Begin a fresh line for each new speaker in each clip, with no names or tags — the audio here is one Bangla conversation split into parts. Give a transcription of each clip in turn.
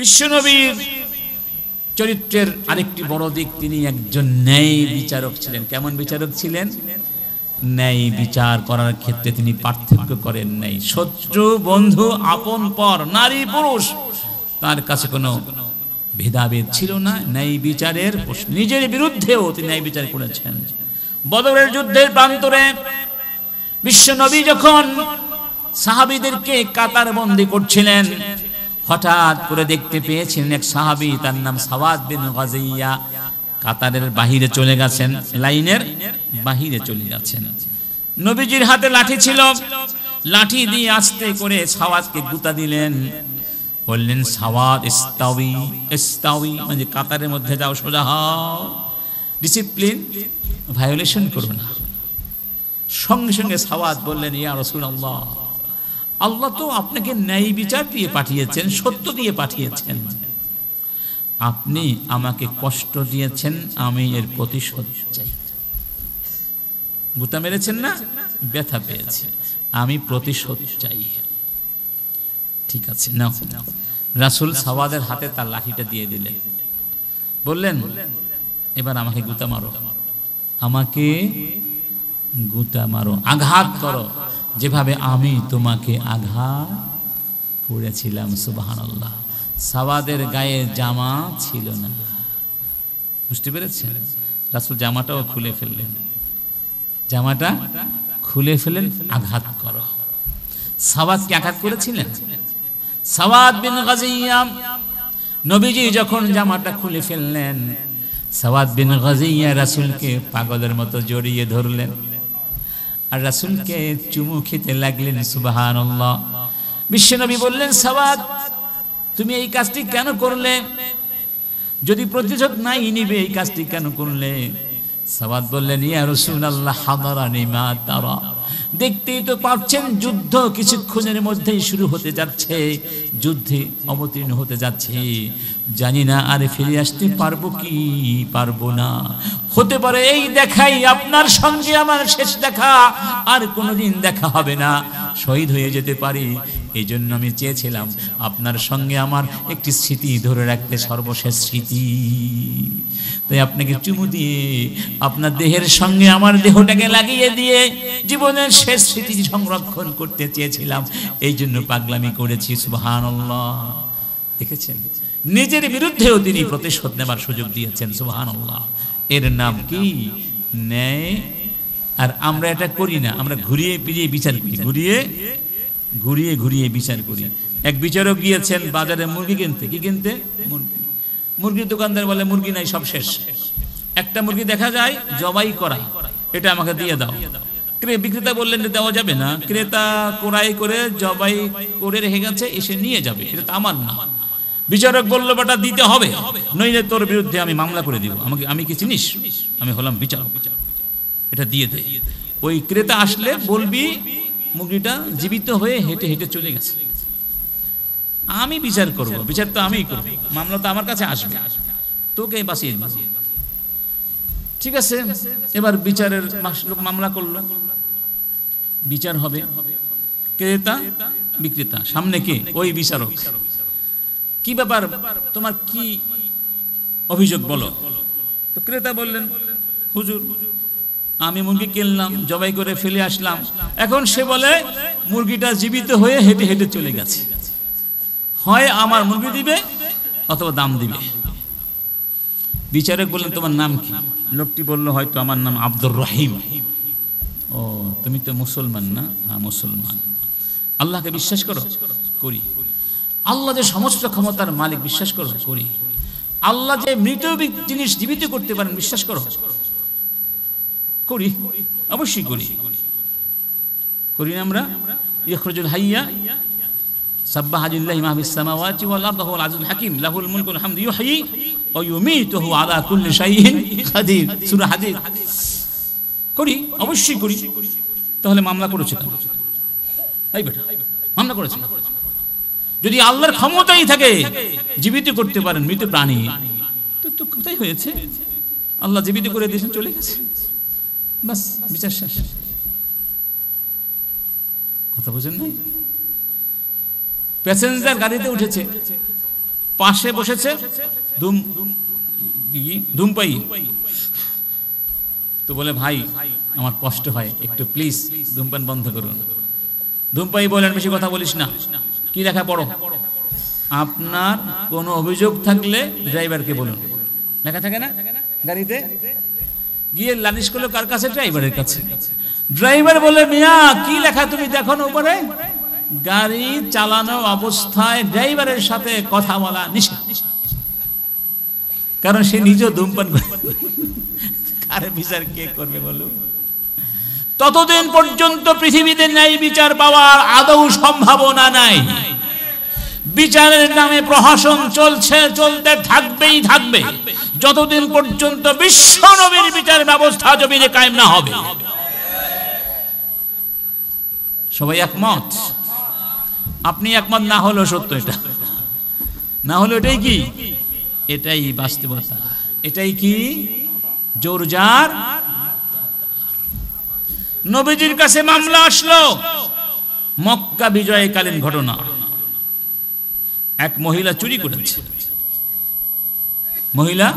বিশ্বনবীর চরিত্রের আরেকটি বড় দিক তিনি একজন ন্যায় বিচারক ছিলেন কেমন বিচারক ছিলেন ন্যায় বিচার করার ক্ষেত্রে তিনি পার্থক্য করেন নাই শত্রু বন্ধু আপন পর নারী পুরুষ তার কাছে কোনো ভেদাভেদ ছিল না ন্যায় বিচারের নিজের বিরুদ্ধেও তিনি ন্যায় বিচার করেছেন বদরের যুদ্ধের প্রান্তরে বিশ্বনবী যখন সাহাবিদেরকে কাতার বন্দি করছিলেন হঠাৎ করে দেখতে পেয়েছেন এক সাহাবি তার নাম সাওয়াদ বিন গাজিয়া কাতারের বাহিরে চলে গেছেন লাইনের বাহিরে চলে গেছেন নবীজির হাতে লাঠি ছিল লাঠি দিয়ে আস্তে করে সাওয়াদকে গুতা দিলেন বললেন সাওয়াদ ইস্তাউই ইস্তাউই মানে কাতারের মধ্যে যাও সোজা হও ডিসিপ্লিন ভায়োলেশন করো না সঙ্গে সঙ্গে সাওয়াদ বললেন ইয়া রসুল আল্লাহ আল্লাহ তো আপনাকে ন্যায় বিচার দিয়ে পাঠিয়েছেন সত্য দিয়ে পাঠিয়েছেন আপনি আমাকে কষ্ট দিয়েছেন আমি এর প্রতিশোধ চাই গুতা মেরেছেন না ব্যথা পেয়েছে আমি প্রতিশোধ চাই ঠিক আছে না রাসুল সাওয়াদের হাতে তার লাঠিটা দিয়ে দিলেন বললেন এবার আমাকে গুতা মারো আমাকে গুতা মারো আঘাত করো যেভাবে আমি তোমাকে আঘাত করেছিলাম সুবাহান আল্লাহ সাবাদের গায়ে জামা ছিল না বুঝতে পেরেছেন রাসুল জামাটাও খুলে ফেললেন জামাটা খুলে ফেলেন আঘাত কর সাবাদকে আঘাত করেছিলেন সাবাদ বিন গাজিয়াম নবীজি যখন জামাটা খুলে ফেললেন সাবাদ বিন গাজিয়া রাসুলকে পাগলের মতো জড়িয়ে ধরলেন আর রাসুলকে চুমু খেতে লাগলেন সুবাহান বিশ্বনবী বললেন সাবাদ তুমি এই কাজটি কেন করলে যদি প্রতিশোধ নাই নিবে এই কাজটি কেন করলে সবাদ বললেন ইয়া রসুল আল্লাহ হামারানি মা তারা দেখতেই তো পাচ্ছেন যুদ্ধ কিছুক্ষণের মধ্যেই শুরু হতে যাচ্ছে যুদ্ধে অবতীর্ণ হতে যাচ্ছে জানি না আর ফিরে আসতে পারবো কি পারবো না হতে পারে এই দেখাই আপনার সঙ্গে আমার শেষ দেখা আর কোনোদিন দেখা হবে না শহীদ হয়ে যেতে পারি এই জন্য আমি চেয়েছিলাম আপনার সঙ্গে আমার একটি স্মৃতি ধরে রাখতে সর্বশেষ স্মৃতি তাই আপনাকে চুমু দিয়ে আপনার দেহের সঙ্গে আমার দেহটাকে লাগিয়ে দিয়ে জীবনের শেষ স্মৃতি সংরক্ষণ করতে চেয়েছিলাম এই জন্য পাগলামি করেছি সুবাহান দেখেছেন নিজের বিরুদ্ধেও তিনি প্রতিশোধ নেবার সুযোগ দিয়েছেন সুবাহান এর নাম কি ন্যায় আর আমরা এটা করি না আমরা ঘুরিয়ে ফিরিয়ে বিচার করি ঘুরিয়ে ঘুরিয়ে ঘুরিয়ে বিচার করি এক বিচারক গিয়েছেন বাজারে মুরগি কিনতে কি কিনতে মুরগি মুরগির দোকানদার বলে মুরগি নাই সব শেষ একটা মুরগি দেখা যায় জবাই করা এটা আমাকে দিয়ে দাও বিক্রেতা বললেন যে দেওয়া যাবে না ক্রেতা কোরাই করে জবাই করে রেখে গেছে এসে নিয়ে যাবে এটা আমার না বিচারক বলল বাটা দিতে হবে নইলে তোর বিরুদ্ধে আমি মামলা করে দিব আমাকে আমি কি চিনিস আমি হলাম বিচারক এটা দিয়ে দে ওই ক্রেতা আসলে বলবি মুরগিটা জীবিত হয়ে হেঁটে হেঁটে চলে গেছে আমি বিচার করব বিচার তো আমি করব মামলা তো আমার কাছে আসবে তোকে বাঁচিয়ে দিব ঠিক আছে এবার বিচারের লোক মামলা করলো বিচার হবে ক্রেতা বিক্রেতা সামনে কে ওই বিচারক কি ব্যাপার তোমার কি অভিযোগ বলো তো ক্রেতা বললেন হুজুর আমি মুরগি কিনলাম জবাই করে ফেলে আসলাম এখন সে বলে মুরগিটা জীবিত হয়ে হেঁটে হেঁটে চলে গেছে হয় আমার মুরগি দিবে অথবা দাম দিবে বিচারক বললেন তোমার নাম কি লোকটি বলল হয়তো আমার নাম আব্দুর রহিম ও তুমি তো মুসলমান না হ্যাঁ মুসলমান আল্লাহকে বিশ্বাস করো করি আল্লাহ যে সমস্ত ক্ষমতার মালিক বিশ্বাস করো করি আল্লাহ যে মৃত জিনিস জীবিত করতে পারেন বিশ্বাস করো করি অবশ্যই করি করি না আমরা ইখরুজুল হাইয়া মা ফিস সামাওয়াতি ওয়াল في السماوات والأرض هو লাহুল মুলকু ওয়াল হামদু والحمد ওয়া ويميته আলা কুল্লি শাইইন قدير সূরা حديث করি অবশ্যই করি তাহলে মামলা করেছে কেন তাই বেটা মামলা করেছে যদি আল্লাহর ক্ষমতাই থাকে জীবিত করতে পারেন মৃত প্রাণী তো তো কোথায় হয়েছে আল্লাহ জীবিত করে দিয়েছেন চলে গেছে বাস বিচার শেষ কথা বোঝেন নাই প্যাসেঞ্জার গাড়িতে উঠেছে পাশে বসেছে দুম ধূমপাই তো বলে ভাই আমার কষ্ট হয় একটু প্লিজ ধূমপান বন্ধ করুন ধূমপাই বলেন বেশি কথা বলিস না কি লেখা পড়ো আপনার কোনো অভিযোগ থাকলে ড্রাইভারকে বলুন লেখা থাকে না গাড়িতে গিয়ে লালিশ করলো কার কাছে ড্রাইভারের কাছে ড্রাইভার বলে মিয়া কি লেখা তুমি দেখো না উপরে গাড়ি চালানো অবস্থায় ড্রাইভারের সাথে কথা বলা নিষেধ কারণ সে নিজেও ধূমপান করে কারে বিচার কে করবে বলো ততদিন পর্যন্ত পৃথিবীতে ন্যায় বিচার পাওয়ার আদৌ সম্ভাবনা নাই বিচারের নামে প্রহাসন চলছে চলতে থাকবেই থাকবে যতদিন পর্যন্ত বিশ্ব নবীর বিচার ব্যবস্থা জমিনে কায়েম না হবে সবাই একমত আপনি একমত না হলো সত্য এটা না হলো এটাই কি এটাই বাস্তবতা এটাই কি জোর যার নবীজির কাছে মামলা আসলো মক্কা বিজয়কালীন ঘটনা এক মহিলা চুরি করেছে মহিলা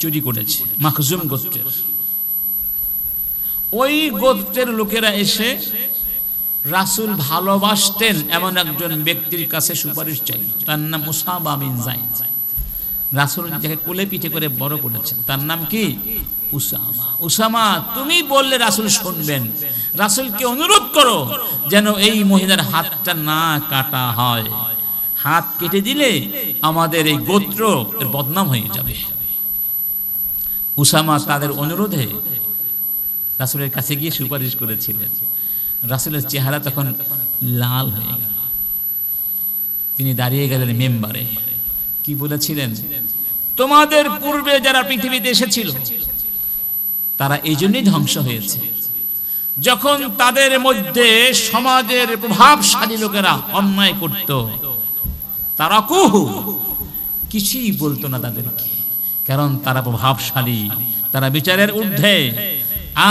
চুরি করেছে মাখজুম গোত্রের ওই গোত্রের লোকেরা এসে রাসুল ভালোবাসতেন এমন একজন ব্যক্তির কাছে সুপারিশ চাই তার নাম মুসাবা বিন রাসুল যাকে কোলে পিঠে করে বড় করেছেন তার নাম কি উসামা উসামা তুমি বললে রাসুল শুনবেন রাসুলকে অনুরোধ করো যেন এই মহিলার হাতটা না কাটা হয় হাত কেটে দিলে আমাদের এই গোত্র বদনাম হয়ে যাবে উসামা তাদের অনুরোধে রাসুলের কাছে গিয়ে সুপারিশ করেছিলেন রাসুলের চেহারা তখন লাল হয়ে গেল তিনি দাঁড়িয়ে গেলেন মেম্বারে কি বলেছিলেন তোমাদের পূর্বে যারা পৃথিবীতে এসেছিল তারা এই জন্যই ধ্বংস হয়েছে যখন তাদের মধ্যে সমাজের প্রভাবশালী লোকেরা অন্যায় করত তারা কুহু কিছুই বলতো না তাদেরকে কারণ তারা প্রভাবশালী তারা বিচারের ঊর্ধ্বে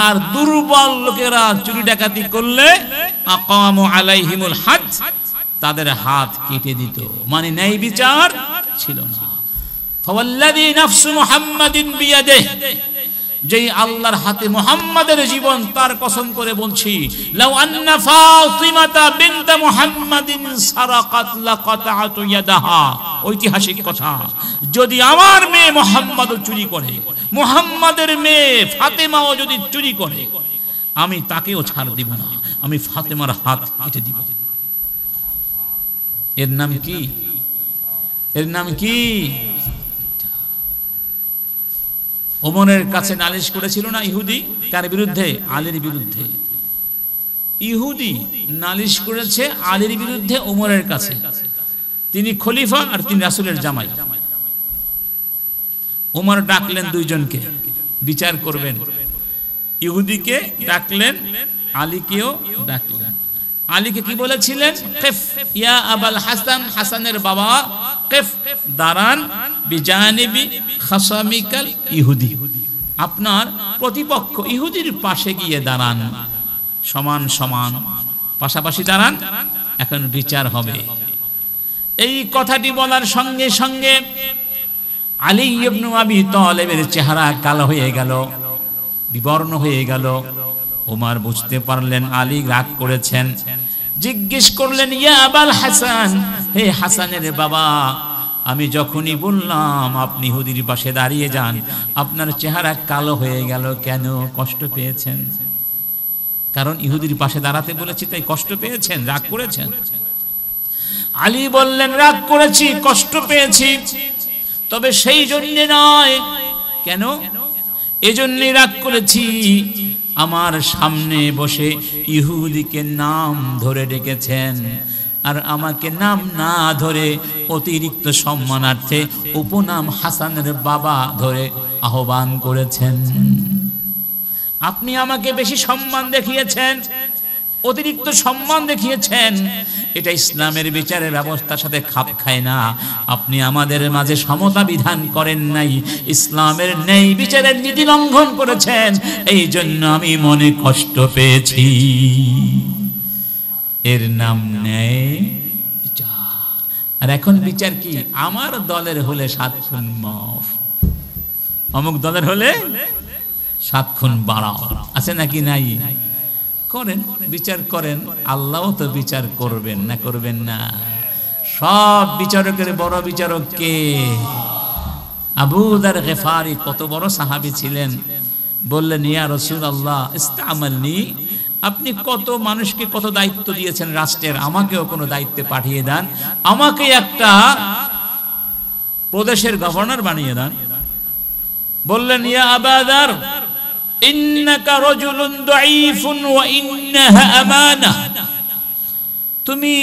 আর দুর্বল লোকেরা চুরি ডাকাতি করলে আকাম আলাইহিমুল হাত তাদের হাত কেটে দিত মানে ন্যায় বিচার ছিল না ফাওয়াল্লাযী নাফসু মুহাম্মাদিন বিয়াদিহি যেই আল্লাহর হাতে মোহাম্মদের জীবন তার কসম করে বলছি লাউ আন্না ফাতিমাতা বিনত মুহাম্মাদিন সারাকাত লাকাতাত ইয়াদাহা ঐতিহাসিক কথা যদি আমার মেয়ে মোহাম্মদ চুরি করে মোহাম্মদের মেয়ে ফাতেমাও যদি চুরি করে আমি তাকেও ছাড় দিব না আমি ফাতেমার হাত কেটে দিব এর নাম কি এর নাম কি ওমনের কাছে নালিশ করেছিল না ইহুদি কার বিরুদ্ধে আলীর বিরুদ্ধে ইহুদি নালিশ করেছে আলীর বিরুদ্ধে ওমরের কাছে তিনি খলিফা আর তিনি রাসুলের জামাই ওমর ডাকলেন দুইজনকে বিচার করবেন ইহুদিকে ডাকলেন আলীকেও ডাকলেন আলীকে কি বলেছিলেন ইয়া আবাল হাসান হাসানের বাবা ফাকেফ দাঁড়ান বিজানিবি খাসামিকাল ইহুদি আপনার প্রতিপক্ষ ইহুদির পাশে গিয়ে দাঁড়ান সমান সমান পাশাপাশি দাঁড়ান এখন বিচার হবে এই কথাটি বলার সঙ্গে সঙ্গে আলী ইবনু আবি তলেবের চেহারা কালো হয়ে গেল বিবর্ণ হয়ে গেল ওমার বুঝতে পারলেন আলী রাগ করেছেন জিজ্ঞেস করলেন ইয়া হাসান হে হাসানের বাবা আমি যখনই বললাম আপনি হুদির পাশে দাঁড়িয়ে যান আপনার চেহারা কালো হয়ে গেল কেন কষ্ট পেয়েছেন কারণ ইহুদির পাশে দাঁড়াতে বলেছি তাই কষ্ট পেয়েছেন রাগ করেছেন আলী বললেন রাগ করেছি কষ্ট পেয়েছি তবে সেই জন্যে নয় কেন এজন্যই রাগ করেছি আমার সামনে বসে ইহুদিকে নাম ধরে ডেকেছেন আর আমাকে নাম না ধরে অতিরিক্ত সম্মানার্থে উপনাম হাসানের বাবা ধরে আহ্বান করেছেন আপনি আমাকে বেশি সম্মান দেখিয়েছেন অতিরিক্ত সম্মান দেখিয়েছেন এটা ইসলামের বিচারের ব্যবস্থার সাথে খাপ খায় না আপনি আমাদের মাঝে সমতা বিধান করেন নাই ইসলামের নেই বিচারের নীতি লঙ্ঘন করেছেন এই জন্য আমি মনে কষ্ট পেয়েছি এর নাম নেয় আর এখন বিচার কি আমার দলের হলে সাত খুন মফ অমুক দলের হলে সাত খুন বাড়াও আছে নাকি নাই করেন বিচার করেন আল্লাহও তো বিচার করবেন না করবেন না সব বিচারকের বড় বিচারক কে আবুদার গেফারি কত বড় সাহাবি ছিলেন বললেন ইয়া রসুল আল্লাহ ইস্তামালনি আপনি কত মানুষকে কত দায়িত্ব দিয়েছেন রাষ্ট্রের আমাকেও কোনো দায়িত্বে পাঠিয়ে দেন আমাকে একটা প্রদেশের গভর্নর বানিয়ে দেন বললেন ইয়া আবাদার ইন্নাকা রাজুলুন দাঈফুন ওয়া ইন্নাহা তুমি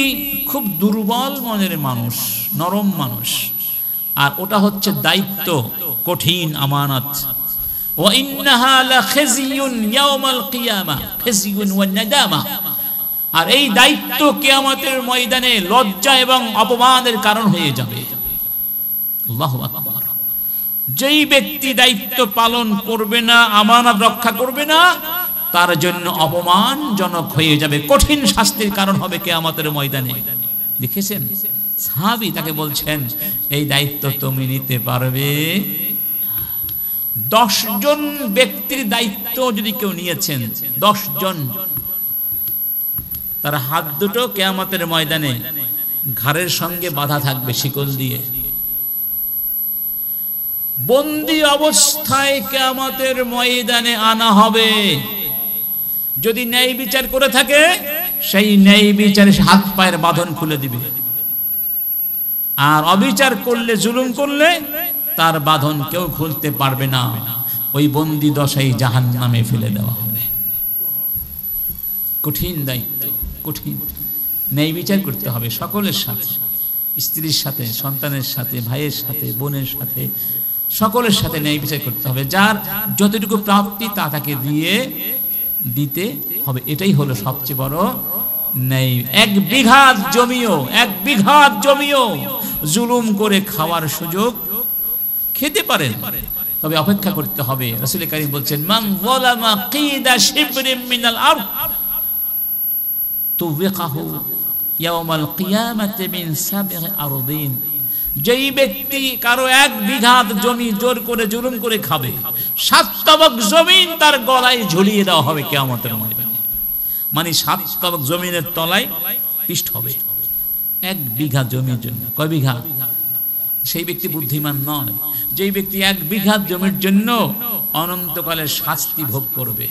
খুব দুর্বল মনের মানুষ নরম মানুষ আর ওটা হচ্ছে দায়িত্ব কঠিন আমানত ওয়া ইন্নাহা লাখিজিউন ইয়াউমাল কিয়ামা খিজিউন ওয়া নাদামা আর এই দায়িত্ব কেয়ামতের ময়দানে লজ্জা এবং অপমানের কারণ হয়ে যাবে আল্লাহু আকবার যেই ব্যক্তি দায়িত্ব পালন করবে না আমানত রক্ষা করবে না তার জন্য অপমানজনক হয়ে যাবে কঠিন শাস্তির কারণ হবে কেয়ামতের ময়দানে দেখেছেন সাহাবি তাকে বলছেন এই দায়িত্ব তুমি নিতে পারবে দশ জন ব্যক্তির দায়িত্ব যদি কেউ নিয়েছেন দশ জন তার হাত দুটো কেয়ামতের ময়দানে ঘরের সঙ্গে বাধা থাকবে শিকল দিয়ে বন্দি অবস্থায় কেয়ামতের ময়দানে আনা হবে যদি ন্যায় বিচার করে থাকে সেই ন্যায় বিচারে হাত পায়ের বাঁধন খুলে দিবে আর অবিচার করলে জুলুম করলে তার বাঁধন কেউ খুলতে পারবে না ওই বন্দি দশাই জাহান নামে ফেলে দেওয়া হবে কঠিন দায়িত্ব কঠিন ন্যায় বিচার করতে হবে সকলের সাথে স্ত্রীর সাথে সন্তানের সাথে ভাইয়ের সাথে বোনের সাথে সকলের সাথে ন্যায় বিচার করতে হবে যার যতটুকু প্রাপ্তি তা তাকে দিয়ে দিতে হবে এটাই হলো সবচেয়ে বড় নেই এক বিঘাত জমিও এক বিঘাত জমিও জুলুম করে খাওয়ার সুযোগ খেতে পারেন তবে অপেক্ষা করতে হবে রাসুল কারিম বলছেন মান যালামা কিদা শিবরিম মিনাল আরদ তুবিকাহু ইয়াওমাল কিয়ামাতি মিন সাবি আরদিন যেই ব্যক্তি কারো এক বিঘাত জমি জোর করে জুলুম করে খাবে সাততবক জমিন তার গলায় ঝুলিয়ে দেওয়া হবে কেমতের ময়দানে মানে সাততবক জমিনের তলায় পিষ্ট হবে এক বিঘা জমির জন্য কয় বিঘা সেই ব্যক্তি বুদ্ধিমান নয় যেই ব্যক্তি এক বিঘা জমির জন্য অনন্তকালে শাস্তি ভোগ করবে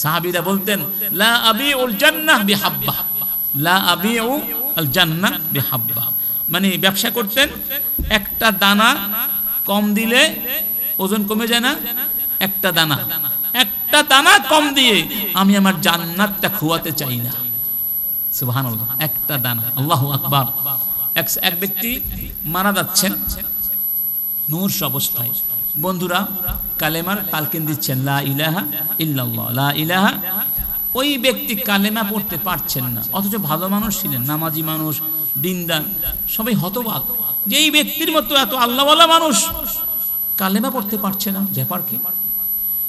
সাহাবিরা বলতেন লা আবি উল জান্নাহ বিহাব্বা লা আবি উল জান্নাহ বিহাব্বা মানে ব্যবসা করতেন একটা দানা কম দিলে ওজন কমে যায় না একটা দানা একটা দানা কম দিয়ে আমি আমার জান্নাতটা খুয়াতে চাই না একটা দানা আল্লাহ এক ব্যক্তি মারা যাচ্ছেন অবস্থায় বন্ধুরা কালেমার কালকিন দিচ্ছেন লা ইলাহা লা ইলাহা ওই ব্যক্তি কালেমা পড়তে পারছেন না অথচ ভালো মানুষ ছিলেন নামাজি মানুষ দিনদার সবাই হতবাক যেই ব্যক্তির মতো এত আল্লাহওয়ালা মানুষ কালেমা পড়তে পারছে না ব্যাপার কি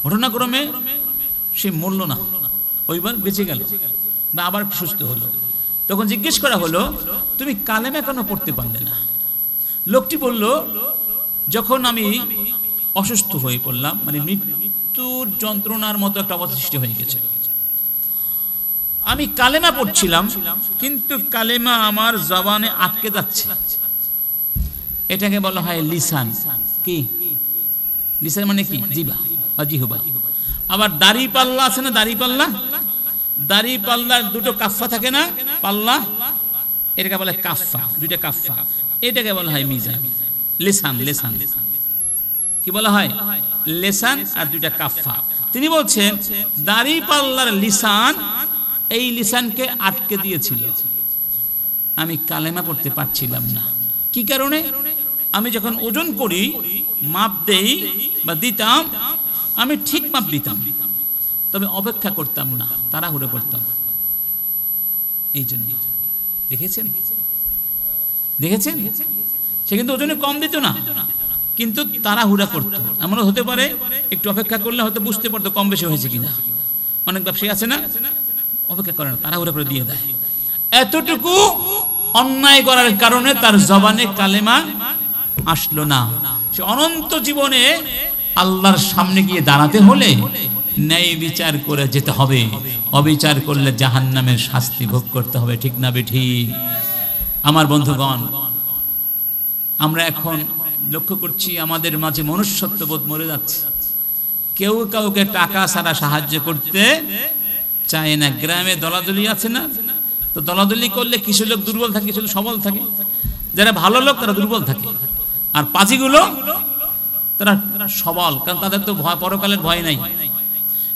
ঘটনাক্রমে সে মরল না ওইবার বেঁচে গেল বা আবার সুস্থ হলো তখন জিজ্ঞেস করা হলো তুমি কালেমা কেন পড়তে পারলে না লোকটি বলল যখন আমি অসুস্থ হয়ে পড়লাম মানে মৃত্যুর যন্ত্রণার মতো একটা অবস্থা সৃষ্টি হয়ে গেছে আমি কালেমা পড়ছিলাম কিন্তু কালেমা আমার জবানে আটকে যাচ্ছে এটাকে বলা হয় লিসান কি লিসান মানে কি জিবা অজিহবা আবার দাড়ি পাল্লা আছে না দাড়ি পাল্লা দাড়ি পাল্লার দুটো কাফা থাকে না পাল্লা এটাকে বলে কাফা দুইটা কাফা এটাকে বলা হয় মিজান লেসান লেসান কি বলা হয় লেসান আর দুইটা কাফা তিনি বলছেন দাড়ি পাল্লার লিসান এই লিসানকে আটকে দিয়েছিল আমি কালেমা পড়তে পারছিলাম না কি কারণে আমি যখন ওজন করি মাপ দেই বা দিতাম আমি ঠিক মাপ দিতাম তবে অপেক্ষা করতাম না তাড়াহুড়ো করতাম এই জন্য দেখেছেন দেখেছেন সে কিন্তু ওজনে কম দিত না কিন্তু তাড়াহুড়া করতো এমনও হতে পারে একটু অপেক্ষা করলে হয়তো বুঝতে পারতো কম বেশি হয়েছে কিনা অনেক ব্যবসায়ী আছে না অপেক্ষা করে না তাড়াহুড়া করে দিয়ে দেয় এতটুকু অন্যায় করার কারণে তার জবানে কালেমা আসলো না সে অনন্ত জীবনে আল্লাহর সামনে গিয়ে দাঁড়াতে হলে ন্যায় বিচার করে যেতে হবে অবিচার করলে জাহান নামের শাস্তি ভোগ করতে হবে ঠিক না বেঠি আমার বন্ধুগণ আমরা এখন লক্ষ্য করছি আমাদের মাঝে মনুষ্যত্ববোধ মরে যাচ্ছে কেউ কাউকে টাকা ছাড়া সাহায্য করতে চায় না গ্রামে দলাদলি আছে না তো দলাদলি করলে কিছু লোক দুর্বল থাকে কিছু লোক সবল থাকে যারা ভালো লোক তারা দুর্বল থাকে আর পাজিগুলো তারা সবল কারণ তাদের তো ভয় পরকালের ভয় নাই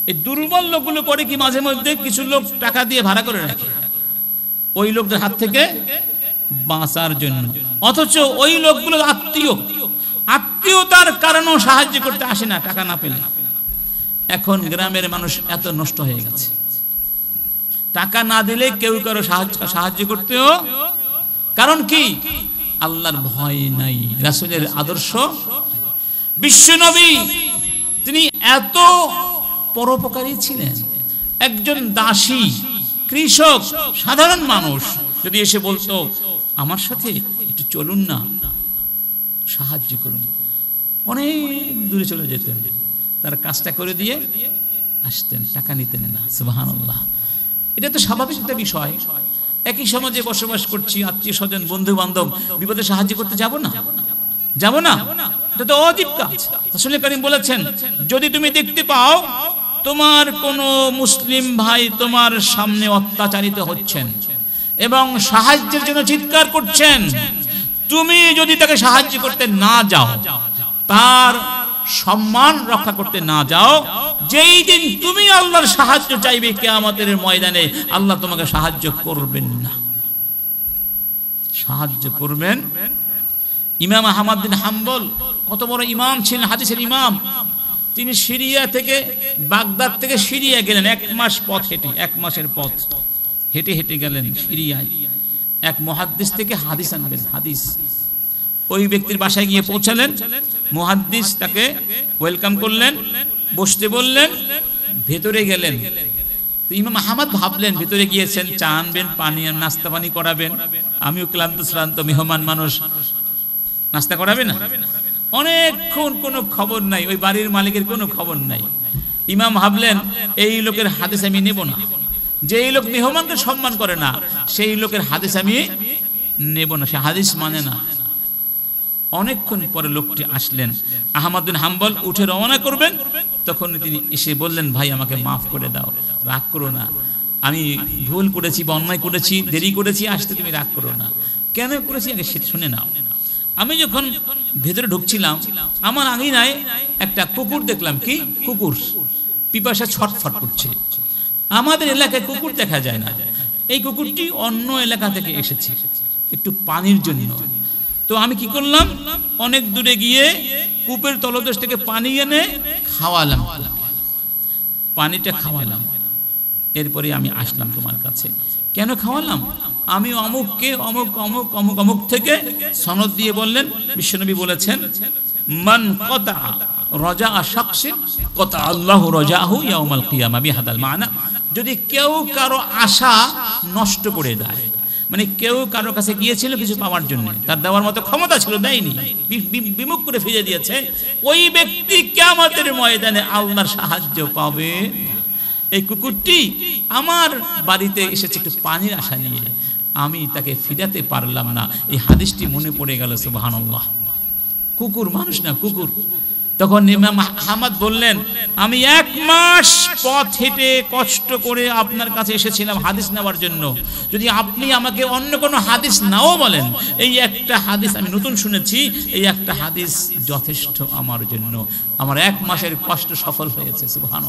এই দুর্বল লোকগুলো পরে কি মাঝে মধ্যে কিছু লোক টাকা দিয়ে ভাড়া করে রাখে ওই লোকদের হাত থেকে বাঁচার জন্য অথচ ওই লোকগুলো আত্মীয় আত্মীয়তার কারণেও সাহায্য করতে আসে না টাকা না পেলে এখন গ্রামের মানুষ এত নষ্ট হয়ে গেছে টাকা না দিলে কেউ কারো সাহায্য সাহায্য করতেও কারণ কি আল্লাহর ভয় নাই রাসুলের আদর্শ বিশ্বনবী তিনি এত পরোপকারী ছিলেন একজন দাসী কৃষক সাধারণ মানুষ যদি এসে বলতো আমার সাথে একটু চলুন না সাহায্য করুন অনেক দূরে চলে যেতেন তার কাজটা করে দিয়ে আসতেন টাকা নিতেন না সুবাহ আল্লাহ এটা তো স্বাভাবিক একটা বিষয় একই সমাজে বসবাস করছি আত্মীয় স্বজন বন্ধু বান্ধব বিপদে সাহায্য করতে যাব না যাব না এটা তো অজীব কাজ আসলে করিম বলেছেন যদি তুমি দেখতে পাও তোমার কোনো মুসলিম ভাই তোমার সামনে অত্যাচারিত হচ্ছেন এবং সাহায্যের জন্য চিৎকার করছেন তুমি যদি তাকে সাহায্য করতে না যাও তার সম্মান রক্ষা করতে না যাও যেই দিন তুমি আল্লাহর সাহায্য চাইবে কে আমাদের ময়দানে আল্লাহ তোমাকে সাহায্য করবেন না সাহায্য করবেন ইমাম আহমদিন হাম্বল কত বড় ইমাম ছিলেন হাদিসের ইমাম তিনি সিরিয়া থেকে বাগদাদ থেকে সিরিয়া গেলেন এক মাস পথ হেঁটে এক মাসের পথ হেঁটে হেঁটে গেলেন সিরিয়ায় এক মহাদ্দিস থেকে হাদিস আনবেন হাদিস ওই ব্যক্তির বাসায় গিয়ে পৌঁছালেন মহাদ্দিস তাকে ওয়েলকাম করলেন বসতে বললেন ভেতরে গেলেন তো ইমাম আহমদ ভাবলেন ভেতরে গিয়েছেন চা আনবেন পানি নাস্তা পানি করাবেন আমিও ক্লান্ত শ্রান্ত মেহমান মানুষ নাস্তা করাবে না অনেকক্ষণ কোনো খবর নাই ওই বাড়ির মালিকের কোনো খবর নাই ইমাম ভাবলেন এই লোকের হাদিস আমি নেব না যে এই লোক মেহমানকে সম্মান করে না সেই লোকের হাদিস আমি নেব না সে হাদিস মানে না অনেকক্ষণ পরে লোকটি আসলেন আহমাদুল হাম্বল উঠে রওনা করবেন তখন তিনি এসে বললেন ভাই আমাকে মাফ করে দাও রাগ করো না আমি ভুল করেছি বা অন্যায় করেছি দেরি করেছি আসতে তুমি রাগ করো না কেন করেছি আগে সে শুনে নাও আমি যখন ভেতরে ঢুকছিলাম আমার আঙিনায় একটা কুকুর দেখলাম কি কুকুর পিপাসা ছটফট করছে আমাদের এলাকায় কুকুর দেখা যায় না এই কুকুরটি অন্য এলাকা থেকে এসেছে একটু পানির জন্য তো আমি কি করলাম অনেক দূরে গিয়ে কূপের তলদেশ থেকে পানি এনে খাওয়ালাম পানিটা খাওয়ালাম এরপরে আমি আসলাম তোমার কাছে কেন খাওয়ালাম আমি অমুককে অমুক অমুক অমুক অমুক থেকে সনদ দিয়ে বললেন বিশ্বনবী বলেছেন মান কথা রজা আশাকসে কতা আল্লাহ রজাহু ইয়ামাল কিয়ামা বিহাদাল মানা যদি কেউ কারো আশা নষ্ট করে দেয় মানে কেউ কারো কাছে গিয়েছিল কিছু পাওয়ার জন্য তার দেওয়ার মতো ক্ষমতা ছিল দেয়নি বিমুখ করে ফিরে দিয়েছে ওই ব্যক্তি কেমতের ময়দানে আল্লাহর সাহায্য পাবে এই কুকুরটি আমার বাড়িতে এসেছে একটু পানির আশা নিয়ে আমি তাকে ফিরাতে পারলাম না এই হাদিসটি মনে পড়ে গেল সুবাহান্লাহ কুকুর মানুষ না কুকুর তখন ইমাম আহমদ বললেন আমি এক মাস পথ হেঁটে কষ্ট করে আপনার কাছে এসেছিলাম হাদিস নেওয়ার জন্য যদি আপনি আমাকে অন্য কোনো হাদিস নাও বলেন এই একটা হাদিস আমি নতুন শুনেছি এই একটা হাদিস যথেষ্ট আমার জন্য আমার এক মাসের কষ্ট সফল হয়েছে সুহান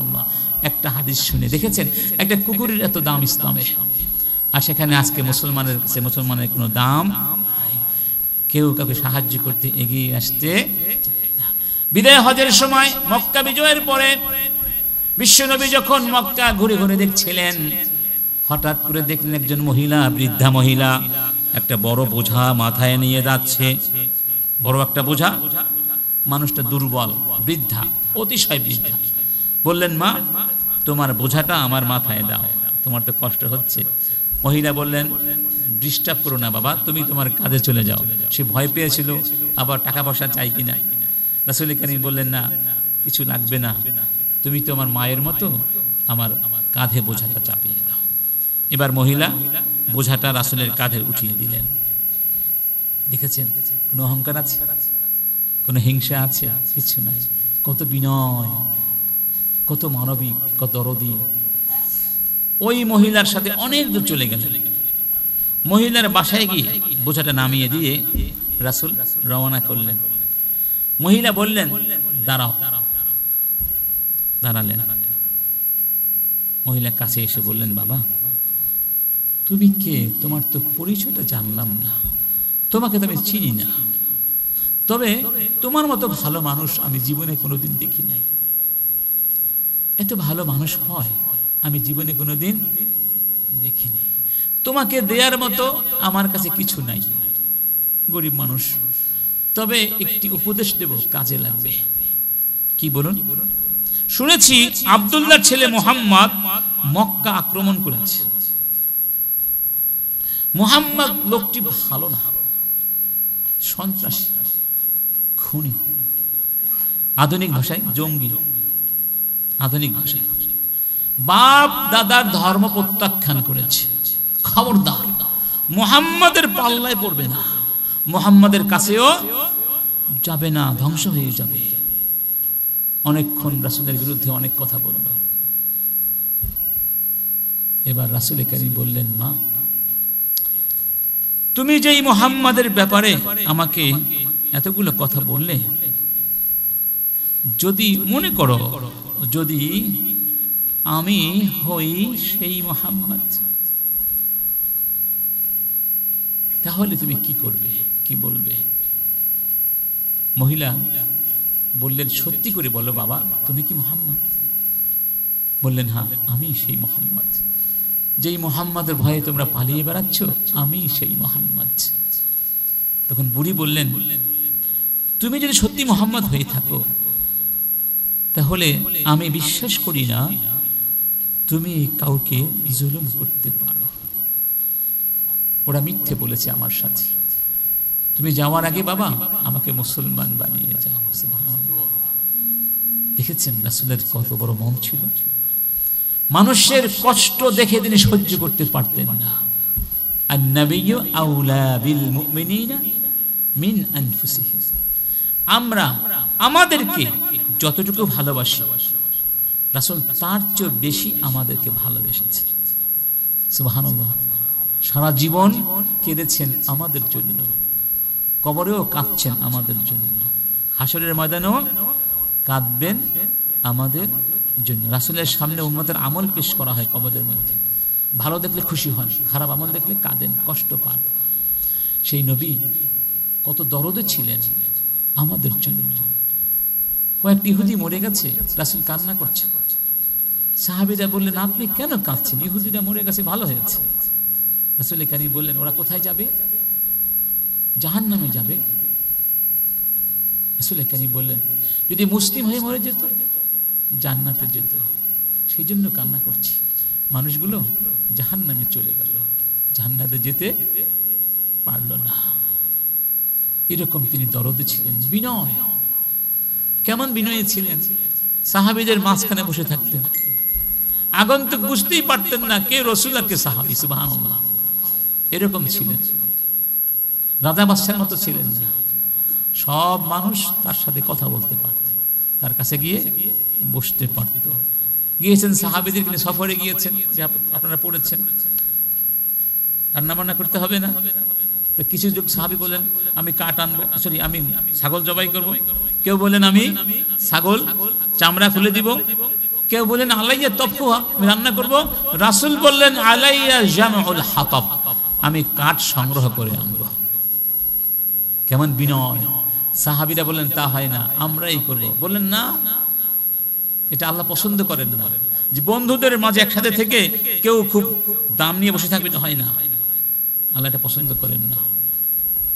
একটা হাদিস শুনে দেখেছেন একটা কুকুরের এত দাম ইসলামে আর সেখানে আজকে মুসলমানের কাছে মুসলমানের কোনো দাম কেউ কাউকে সাহায্য করতে এগিয়ে আসতে বিদায় হজের সময় মক্কা বিজয়ের পরে বিশ্বনবী যখন মক্কা ঘুরে ঘুরে দেখছিলেন হঠাৎ করে দেখলেন একজন মহিলা বৃদ্ধা মহিলা একটা বড় বোঝা মাথায় নিয়ে যাচ্ছে বড় একটা বোঝা মানুষটা দুর্বল বৃদ্ধা অতিশয় বৃদ্ধা বললেন মা তোমার বোঝাটা আমার মাথায় দাও তোমার তো কষ্ট হচ্ছে মহিলা বললেন ডিস্টার্ব করো না বাবা তুমি তোমার কাজে চলে যাও সে ভয় পেয়েছিল আবার টাকা পয়সা চাই কি নাই রাসুল কারিম বললেন না কিছু লাগবে না তুমি তো আমার মায়ের মতো আমার কাঁধে বোঝাটা চাপিয়ে দাও এবার মহিলা বোঝাটা রাসুলের কাঁধে উঠিয়ে দিলেন দেখেছেন কোনো অহংকার আছে কোনো হিংসা আছে কিছু নাই কত বিনয় কত মানবিক কত দরদি ওই মহিলার সাথে অনেক দূর চলে গেল মহিলার বাসায় গিয়ে বোঝাটা নামিয়ে দিয়ে রাসুল রওনা করলেন মহিলা বললেন দাঁড়াও দাঁড়ালেন মহিলা কাছে এসে বললেন বাবা তুমি কে তোমার তো পরিচয়টা জানলাম না তোমাকে তো আমি চিনি না তবে তোমার মতো ভালো মানুষ আমি জীবনে কোনোদিন দেখি নাই এত ভালো মানুষ হয় আমি জীবনে কোনোদিন দেখিনি তোমাকে দেয়ার মতো আমার কাছে কিছু নাই গরিব মানুষ তবে একটি উপদেশ দেব কাজে লাগবে কি বলুন শুনেছি আবদুল্লাহ ছেলে মোহাম্মদ মক্কা আক্রমণ করেছে মোহাম্মদ লোকটি ভালো না সন্ত্রাসী খুনি আধুনিক ভাষায় জঙ্গি আধুনিক ভাষায় বাপ দাদার ধর্ম প্রত্যাখ্যান করেছে খবরদার মোহাম্মদের পাল্লায় পড়বে না মোহাম্মদের কাছেও যাবে না ধ্বংস হয়ে যাবে অনেকক্ষণ রাসুলের বিরুদ্ধে অনেক কথা বলল এবার রাসুল কারি বললেন মা তুমি যেই মোহাম্মদের ব্যাপারে আমাকে এতগুলো কথা বললে যদি মনে করো যদি আমি হই সেই মোহাম্মদ তাহলে তুমি কি করবে কি বলবে মহিলা বললেন সত্যি করে বলো বাবা তুমি কি মোহাম্মদ বললেন হ্যাঁ আমি সেই মোহাম্মদ যেই মোহাম্মদের ভয়ে তোমরা পালিয়ে বেড়াচ্ছ আমি সেই মোহাম্মদ তখন বুড়ি বললেন তুমি যদি সত্যি মোহাম্মদ হয়ে থাকো তাহলে আমি বিশ্বাস করি না তুমি কাউকে জুলুম করতে পারো ওরা মিথ্যে বলেছে আমার সাথে তুমি যাওয়ার আগে বাবা আমাকে মুসলমান বানিয়ে যাও দেখেছেন রাসুলের কত বড় মন ছিল মানুষের কষ্ট দেখে তিনি সহ্য করতে পারতেন না আর নবীয় আউলা বিল মুমিনিনা মিন আনফুসিহিম আমরা আমাদেরকে যতটুকু ভালোবাসি রাসুল তার চেয়ে বেশি আমাদেরকে ভালোবেসেছে সুবাহ সারা জীবন কেঁদেছেন আমাদের জন্য কবরেও কাঁদছেন আমাদের জন্য হাসরের ময়দানেও কাঁদবেন আমাদের জন্য রাসুলের সামনে উন্মতের আমল পেশ করা হয় কবরের মধ্যে ভালো দেখলে খুশি হন খারাপ আমল দেখলে কাঁদেন কষ্ট পান সেই নবী কত দরদে ছিলেন আমাদের জন্য কয়েকটি ইহুদি মরে গেছে রাসুল কান্না করছে সাহাবিরা বললেন আপনি কেন কাঁদছেন ইহুদিরা মরে গেছে ভালো হয়েছে রাসুল কানি বললেন ওরা কোথায় যাবে জাহান নামে যাবে আসলে কেন বললেন যদি মুসলিম হয়ে মরে যেত জান্নাতে যেত সেই জন্য কান্না করছি মানুষগুলো জাহান নামে চলে গেল জাহান্নাতে যেতে পারল না এরকম তিনি দরদে ছিলেন বিনয় কেমন বিনয়ে ছিলেন সাহাবিদের মাঝখানে বসে থাকতেন আগন্তুক বুঝতেই পারতেন না কে রসুল কে সাহাবি সুবাহ এরকম ছিলেন রাজা বাদশার মতো ছিলেন না সব মানুষ তার সাথে কথা বলতে পারত তার কাছে গিয়ে বসতে পারত গিয়েছেন সাহাবিদের কিনে সফরে গিয়েছেন যে আপনারা পড়েছেন রান্নাবান্না করতে হবে না তো কিছু যুগ সাহাবি বলেন আমি কাঠ আনবো সরি আমি ছাগল জবাই করব কেউ বলেন আমি ছাগল চামড়া খুলে দিব কেউ বলেন আলাইয়া তফুয়া আমি রান্না করবো রাসুল বললেন আলাইয়া জামাউল হাতব আমি কাঠ সংগ্রহ করে আনবো কেমন বিনয় সাহাবিরা বললেন তা হয় না আমরাই করব বললেন না এটা আল্লাহ পছন্দ করেন না যে বন্ধুদের মাঝে একসাথে থেকে কেউ খুব দাম নিয়ে বসে থাকবে হয় না আল্লাহ এটা পছন্দ করেন না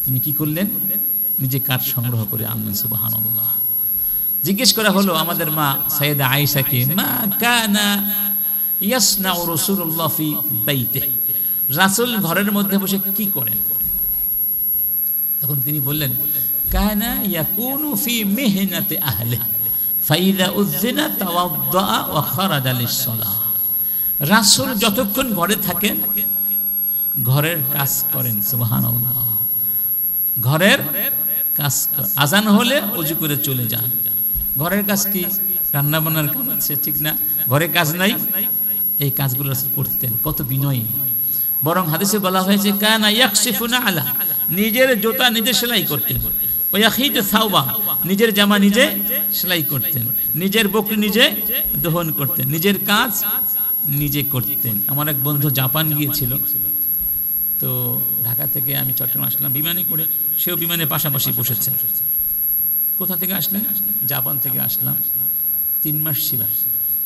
তিনি কি করলেন নিজে কাঠ সংগ্রহ করে আনলেন সুবাহান জিজ্ঞেস করা হলো আমাদের মা সাইদ আয়েশাকে মা কানা ইয়াসনা ও রসুল্লাফি বাইতে রাসুল ঘরের মধ্যে বসে কি করেন তখন তিনি বললেন যতক্ষণ ঘরে থাকেন ঘরের কাজ করেন ঘরের কাজ আজান হলে উজু করে চলে যান ঘরের কাজ কি রান্না বান্নার কাজ আছে ঠিক না ঘরে কাজ নাই এই কাজগুলো করতেন কত বিনয়ী বরং হাদিসে বলা হয়েছে কানা ইয়াকশিফুনা আলা নিজের জোতা নিজে সেলাই করতেন সাওবা নিজের জামা নিজে সেলাই করতেন নিজের বকরি নিজে দহন করতেন নিজের কাজ নিজে করতেন আমার এক বন্ধু জাপান গিয়েছিল তো ঢাকা থেকে আমি চট্টগ্রাম আসলাম বিমানে করে সেও বিমানে পাশাপাশি বসেছে কোথা থেকে আসলেন জাপান থেকে আসলাম তিন মাস ছিল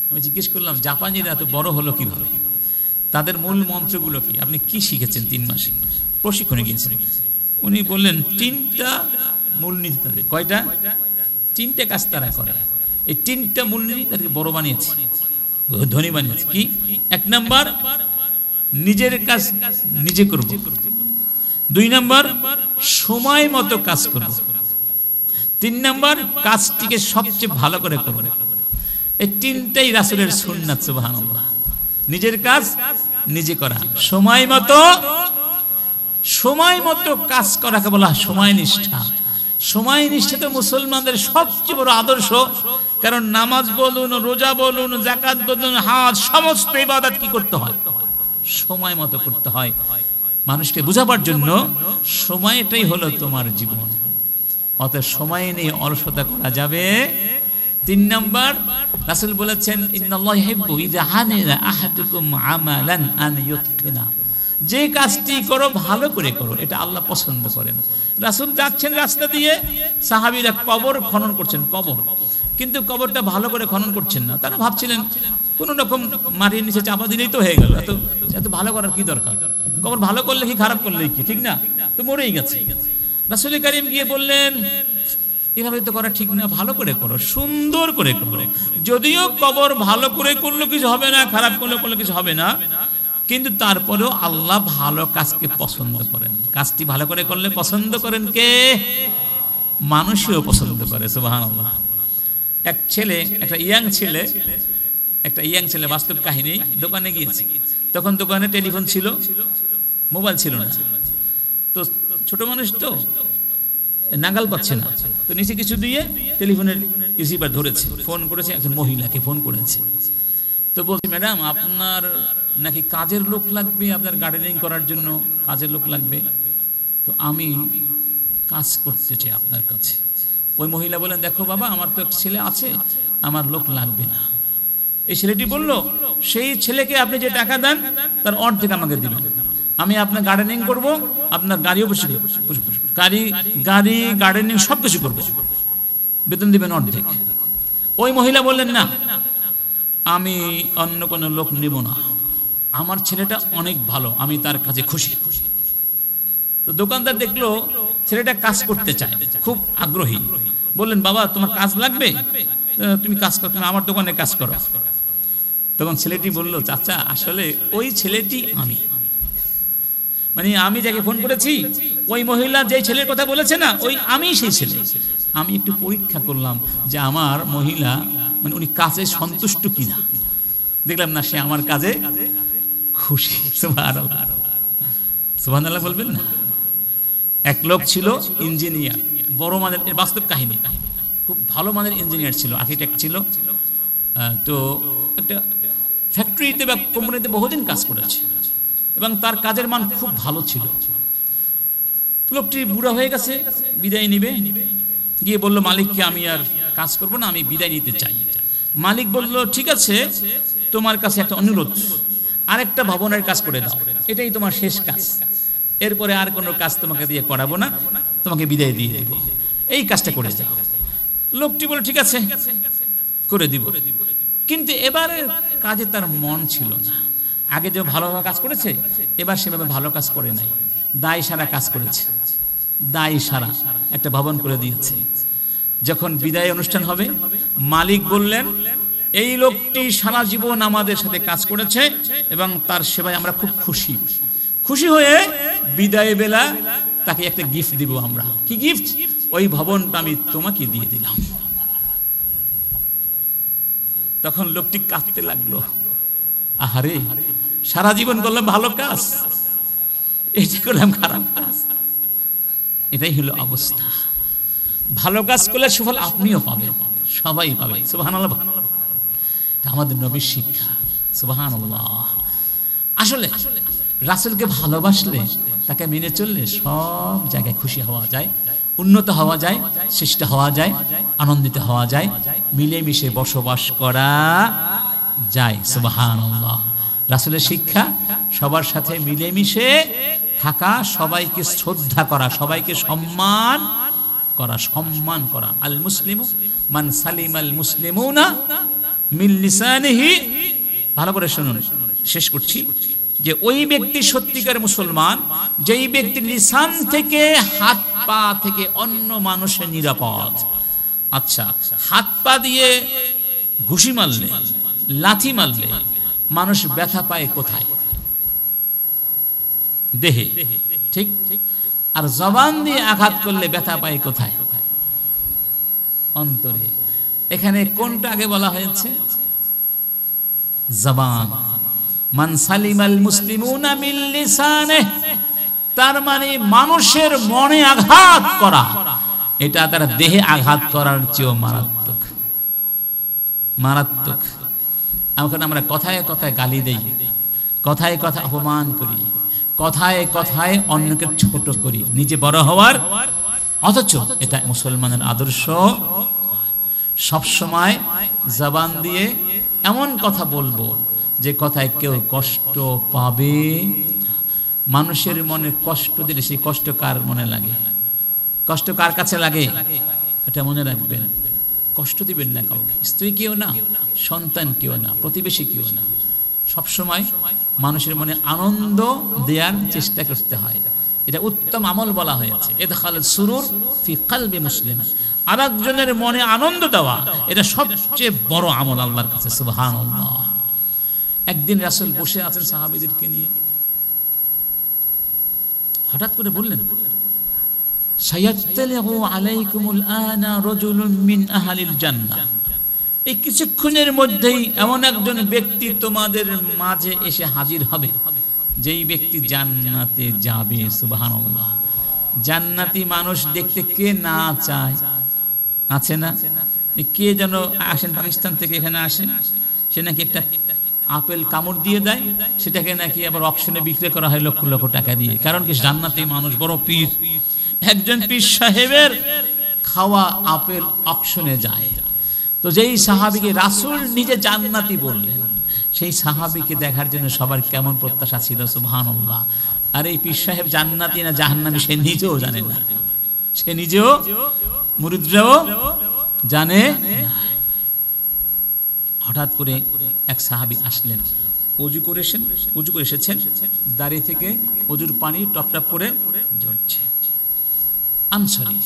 আমি জিজ্ঞেস করলাম জাপানিরা এত বড় হলো কীভাবে তাদের মূল মন্ত্রগুলো কি আপনি কি শিখেছেন তিন মাসে প্রশিক্ষণে গিয়েছেন উনি বললেন তিনটা মূলনীতি তাদের কয়টা তিনটে কাজ তারা করে এই তিনটা মূলনীতি তাদেরকে বড় বানিয়েছে ধনী বানিয়েছে কি এক নাম্বার নিজের কাজ নিজে করব দুই নাম্বার সময় মতো কাজ করব তিন নাম্বার কাজটিকে সবচেয়ে ভালো করে করব এই তিনটাই রাসুলের সুন্নাত সুবহানাল্লাহ নিজের কাজ নিজে করা সময় মতো সময় মতো কাজ করাকে বলা সময় নিষ্ঠা সময় নিষ্ঠা তো মুসলমানদের সবচেয়ে বড় আদর্শ কারণ নামাজ বলুন রোজা বলুন জাকাত বলুন হাত সমস্ত ইবাদত কি করতে হয় সময় মতো করতে হয় মানুষকে বোঝাবার জন্য সময়টাই হলো তোমার জীবন অত সময় নেই অলসতা করা যাবে তিন নম্বর রাসেল বলেছেন ইন্নাল্লাহ ইউহিব্বু ইযা আমিলা আহাদুকুম আমালান আন ইউতকিনা যে কাজটি করো ভালো করে করো এটা আল্লাহ পছন্দ করেন রাসুল যাচ্ছেন রাস্তা দিয়ে সাহাবিরা কবর খনন করছেন কবর কিন্তু কবরটা ভালো করে খনন করছেন না তারা ভাবছিলেন কোন রকম মাটির নিচে চাপা দিলেই তো হয়ে গেল এত এত ভালো করার কি দরকার কবর ভালো করলে কি খারাপ করলে কি ঠিক না তো মরেই গেছে রাসুল করিম গিয়ে বললেন এভাবে তো করা ঠিক না ভালো করে করো সুন্দর করে করো যদিও কবর ভালো করে করলে কিছু হবে না খারাপ করলে করলে কিছু হবে না কিন্তু তারপরেও আল্লাহ ভালো কাজকে পছন্দ করেন কাজটি ভালো করে করলে পছন্দ করেন কে মানুষেও পছন্দ করে সুবাহান এক ছেলে একটা ইয়াং ছেলে একটা ইয়াং ছেলে বাস্তব কাহিনী দোকানে গিয়েছে তখন দোকানে টেলিফোন ছিল মোবাইল ছিল না তো ছোট মানুষ তো নাগাল পাচ্ছে না তো নিচে কিছু দিয়ে টেলিফোনের রিসিভার ধরেছে ফোন করেছে একজন মহিলাকে ফোন করেছে তো বলছি ম্যাডাম আপনার নাকি কাজের লোক লাগবে আপনার গার্ডেনিং করার জন্য কাজের লোক লাগবে তো আমি কাজ করতে চাই আপনার কাছে ওই মহিলা বলেন দেখো বাবা আমার তো এক ছেলে আছে আমার লোক লাগবে না এই ছেলেটি বলল সেই ছেলেকে আপনি যে টাকা দেন তার অর্ধেক আমাকে দিবেন আমি আপনার গার্ডেনিং করব আপনার গাড়িও বসে গাড়ি গাড়ি গার্ডেনিং সব কিছু করবো বেতন দিবেন অর্ধেক ওই মহিলা বললেন না আমি অন্য কোনো লোক নেব না আমার ছেলেটা অনেক ভালো আমি তার কাছে খুশি তো দোকানদার দেখলো ছেলেটা কাজ করতে চায় খুব আগ্রহী বললেন বাবা তোমার কাজ লাগবে তুমি কাজ করো তুমি আমার দোকানে কাজ করো তখন ছেলেটি বলল চাচা আসলে ওই ছেলেটি আমি মানে আমি যাকে ফোন করেছি ওই মহিলা যে ছেলের কথা বলেছে না ওই আমি সেই ছেলে আমি একটু পরীক্ষা করলাম যে আমার মহিলা মানে উনি কাজে সন্তুষ্ট কিনা দেখলাম না সে আমার কাজে খুশি সুভানাল্লাহ বলবেন না এক লোক ছিল ইঞ্জিনিয়ার বড় মানের বাস্তব কাহিনী খুব ভালো মানের ইঞ্জিনিয়ার ছিল আর্কিটেক্ট ছিল তো একটা ফ্যাক্টরিতে বা কোম্পানিতে বহুদিন কাজ করেছে এবং তার কাজের মান খুব ভালো ছিল লোকটি বুড়া হয়ে গেছে বিদায় নিবে গিয়ে বলল মালিককে আমি আর কাজ করব না আমি বিদায় নিতে চাই মালিক বলল ঠিক আছে তোমার কাছে একটা অনুরোধ আরেকটা ভবনের কাজ করে দাও এটাই তোমার শেষ কাজ এরপরে আর কোনো কাজ তোমাকে দিয়ে করাবো না তোমাকে বিদায় দিয়ে দেবো এই কাজটা করে যাও লোকটি বলে ঠিক আছে করে দিব কিন্তু এবারে কাজে তার মন ছিল না আগে যে ভালোভাবে কাজ করেছে এবার সেভাবে ভালো কাজ করে নাই দায় সারা কাজ করেছে দায় সারা একটা ভবন করে দিয়েছে যখন বিদায় অনুষ্ঠান হবে মালিক বললেন এই লোকটি সারা জীবন আমাদের সাথে কাজ করেছে এবং তার সেবায় আমরা খুব খুশি খুশি হয়ে বিদায় বেলা তাকে একটা গিফট দিব আমরা কি গিফট ওই ভবনটা আমি তোমাকে দিয়ে দিলাম তখন লোকটি কাঁদতে লাগলো আহারে সারা জীবন করলাম ভালো কাজ এটা করলাম খারাপ কাজ এটাই হলো অবস্থা ভালো কাজ করলে সুফল আপনিও পাবেন সবাই পাবে সুবাহান আল্লাহ আমাদের নবীর শিক্ষা সুবাহান আল্লাহ আসলে রাসুলকে ভালোবাসলে তাকে মেনে চললে সব জায়গায় খুশি হওয়া যায় উন্নত হওয়া যায় সৃষ্টি হওয়া যায় আনন্দিত হওয়া যায় মিলেমিশে বসবাস করা যায় সুবাহান আল্লাহ রাসুলের শিক্ষা সবার সাথে মিলেমিশে থাকা সবাইকে শ্রদ্ধা করা সবাইকে সম্মান করা সম্মান করা আল মুসলিম মান সালিম আল মুসলিমুনা মিল্লিসানিহি ভালো করে শুনুন শেষ করছি যে ওই ব্যক্তি সত্যিকার মুসলমান যেই ব্যক্তি লিসান থেকে হাত পা থেকে অন্য মানুষের নিরাপদ আচ্ছা হাত পা দিয়ে ঘুষি মারলে লাথি মারলে মানুষ ব্যথা পায় কোথায় দেহে ঠিক ঠিক আর জবান দিয়ে আঘাত করলে ব্যথা পায় কোথায় অন্তরে এখানে কোনটা আগে বলা হয়েছে জবান মান সালিমাল মুসলিমুনা মিন লিসানে তার মানে মানুষের মনে আঘাত করা এটা তার দেহে আঘাত করার চেয়েও মারাত্মক মারাত্মক এখন আমরা কথায় কথায় গালি দেই কথায় কথা অপমান করি কথায় কথায় অন্যকে ছোট করি নিজে বড় হওয়ার অথচ এটা মুসলমানের আদর্শ সবসময় জবান দিয়ে এমন কথা বলবো যে কথায় কেউ কষ্ট পাবে মানুষের মনে কষ্ট দিলে সেই কষ্ট কার মনে লাগে কষ্ট কার কাছে লাগে এটা মনে রাখবেন কষ্ট দিবেন না কাউকে স্ত্রী কেউ না সন্তান কেউ না প্রতিবেশী কেউ না সবসময় মানুষের মনে আনন্দ দেওয়ার চেষ্টা করতে হয় এটা উত্তম আমল বলা হয়েছে এদখাল সুরুর ফি মুসলিম আর একজনের মনে আনন্দ দেওয়া এটা সবচেয়ে বড় আমল আল্লাহর কাছে একদিন রাসুল বসে আছেন সাহাবিদেরকে নিয়ে হঠাৎ করে বললেন সাইয়াত্তালিহু আলাইকুমুল আনা রাজুলুন মিন আহলিল জান্নাহ এই কিছুক্ষণের মধ্যেই এমন একজন ব্যক্তি তোমাদের মাঝে এসে হাজির হবে যেই ব্যক্তি জান্নাতে যাবে সুবাহান জান্নাতি মানুষ দেখতে কে না চায় আছে না কে যেন আসেন পাকিস্তান থেকে এখানে আসেন সে নাকি একটা আপেল কামড় দিয়ে দেয় সেটাকে নাকি আবার অপশনে বিক্রি করা হয় লক্ষ লক্ষ টাকা দিয়ে কারণ কি জান্নাতি মানুষ বড় পীর একজন পীর সাহেবের খাওয়া আপেল অপশনে যায় তো যেই সাহাবিকে রাসুল নিজে জান্নাতি বললেন সেই সাহাবিকে দেখার জন্য সবার কেমন প্রত্যাশা ছিল সুবহানাল্লাহ আর এই পীর সাহেব জান্নাতি না জাহান্নামি সে নিজেও জানে না সে নিজেও মুরুদ্রাও জানে হঠাৎ করে এক সাহাবি আসলেন অজু করে এসেন করে এসেছেন দাঁড়িয়ে থেকে অজুর পানি টপ টপ করে জড়ছে আনসরি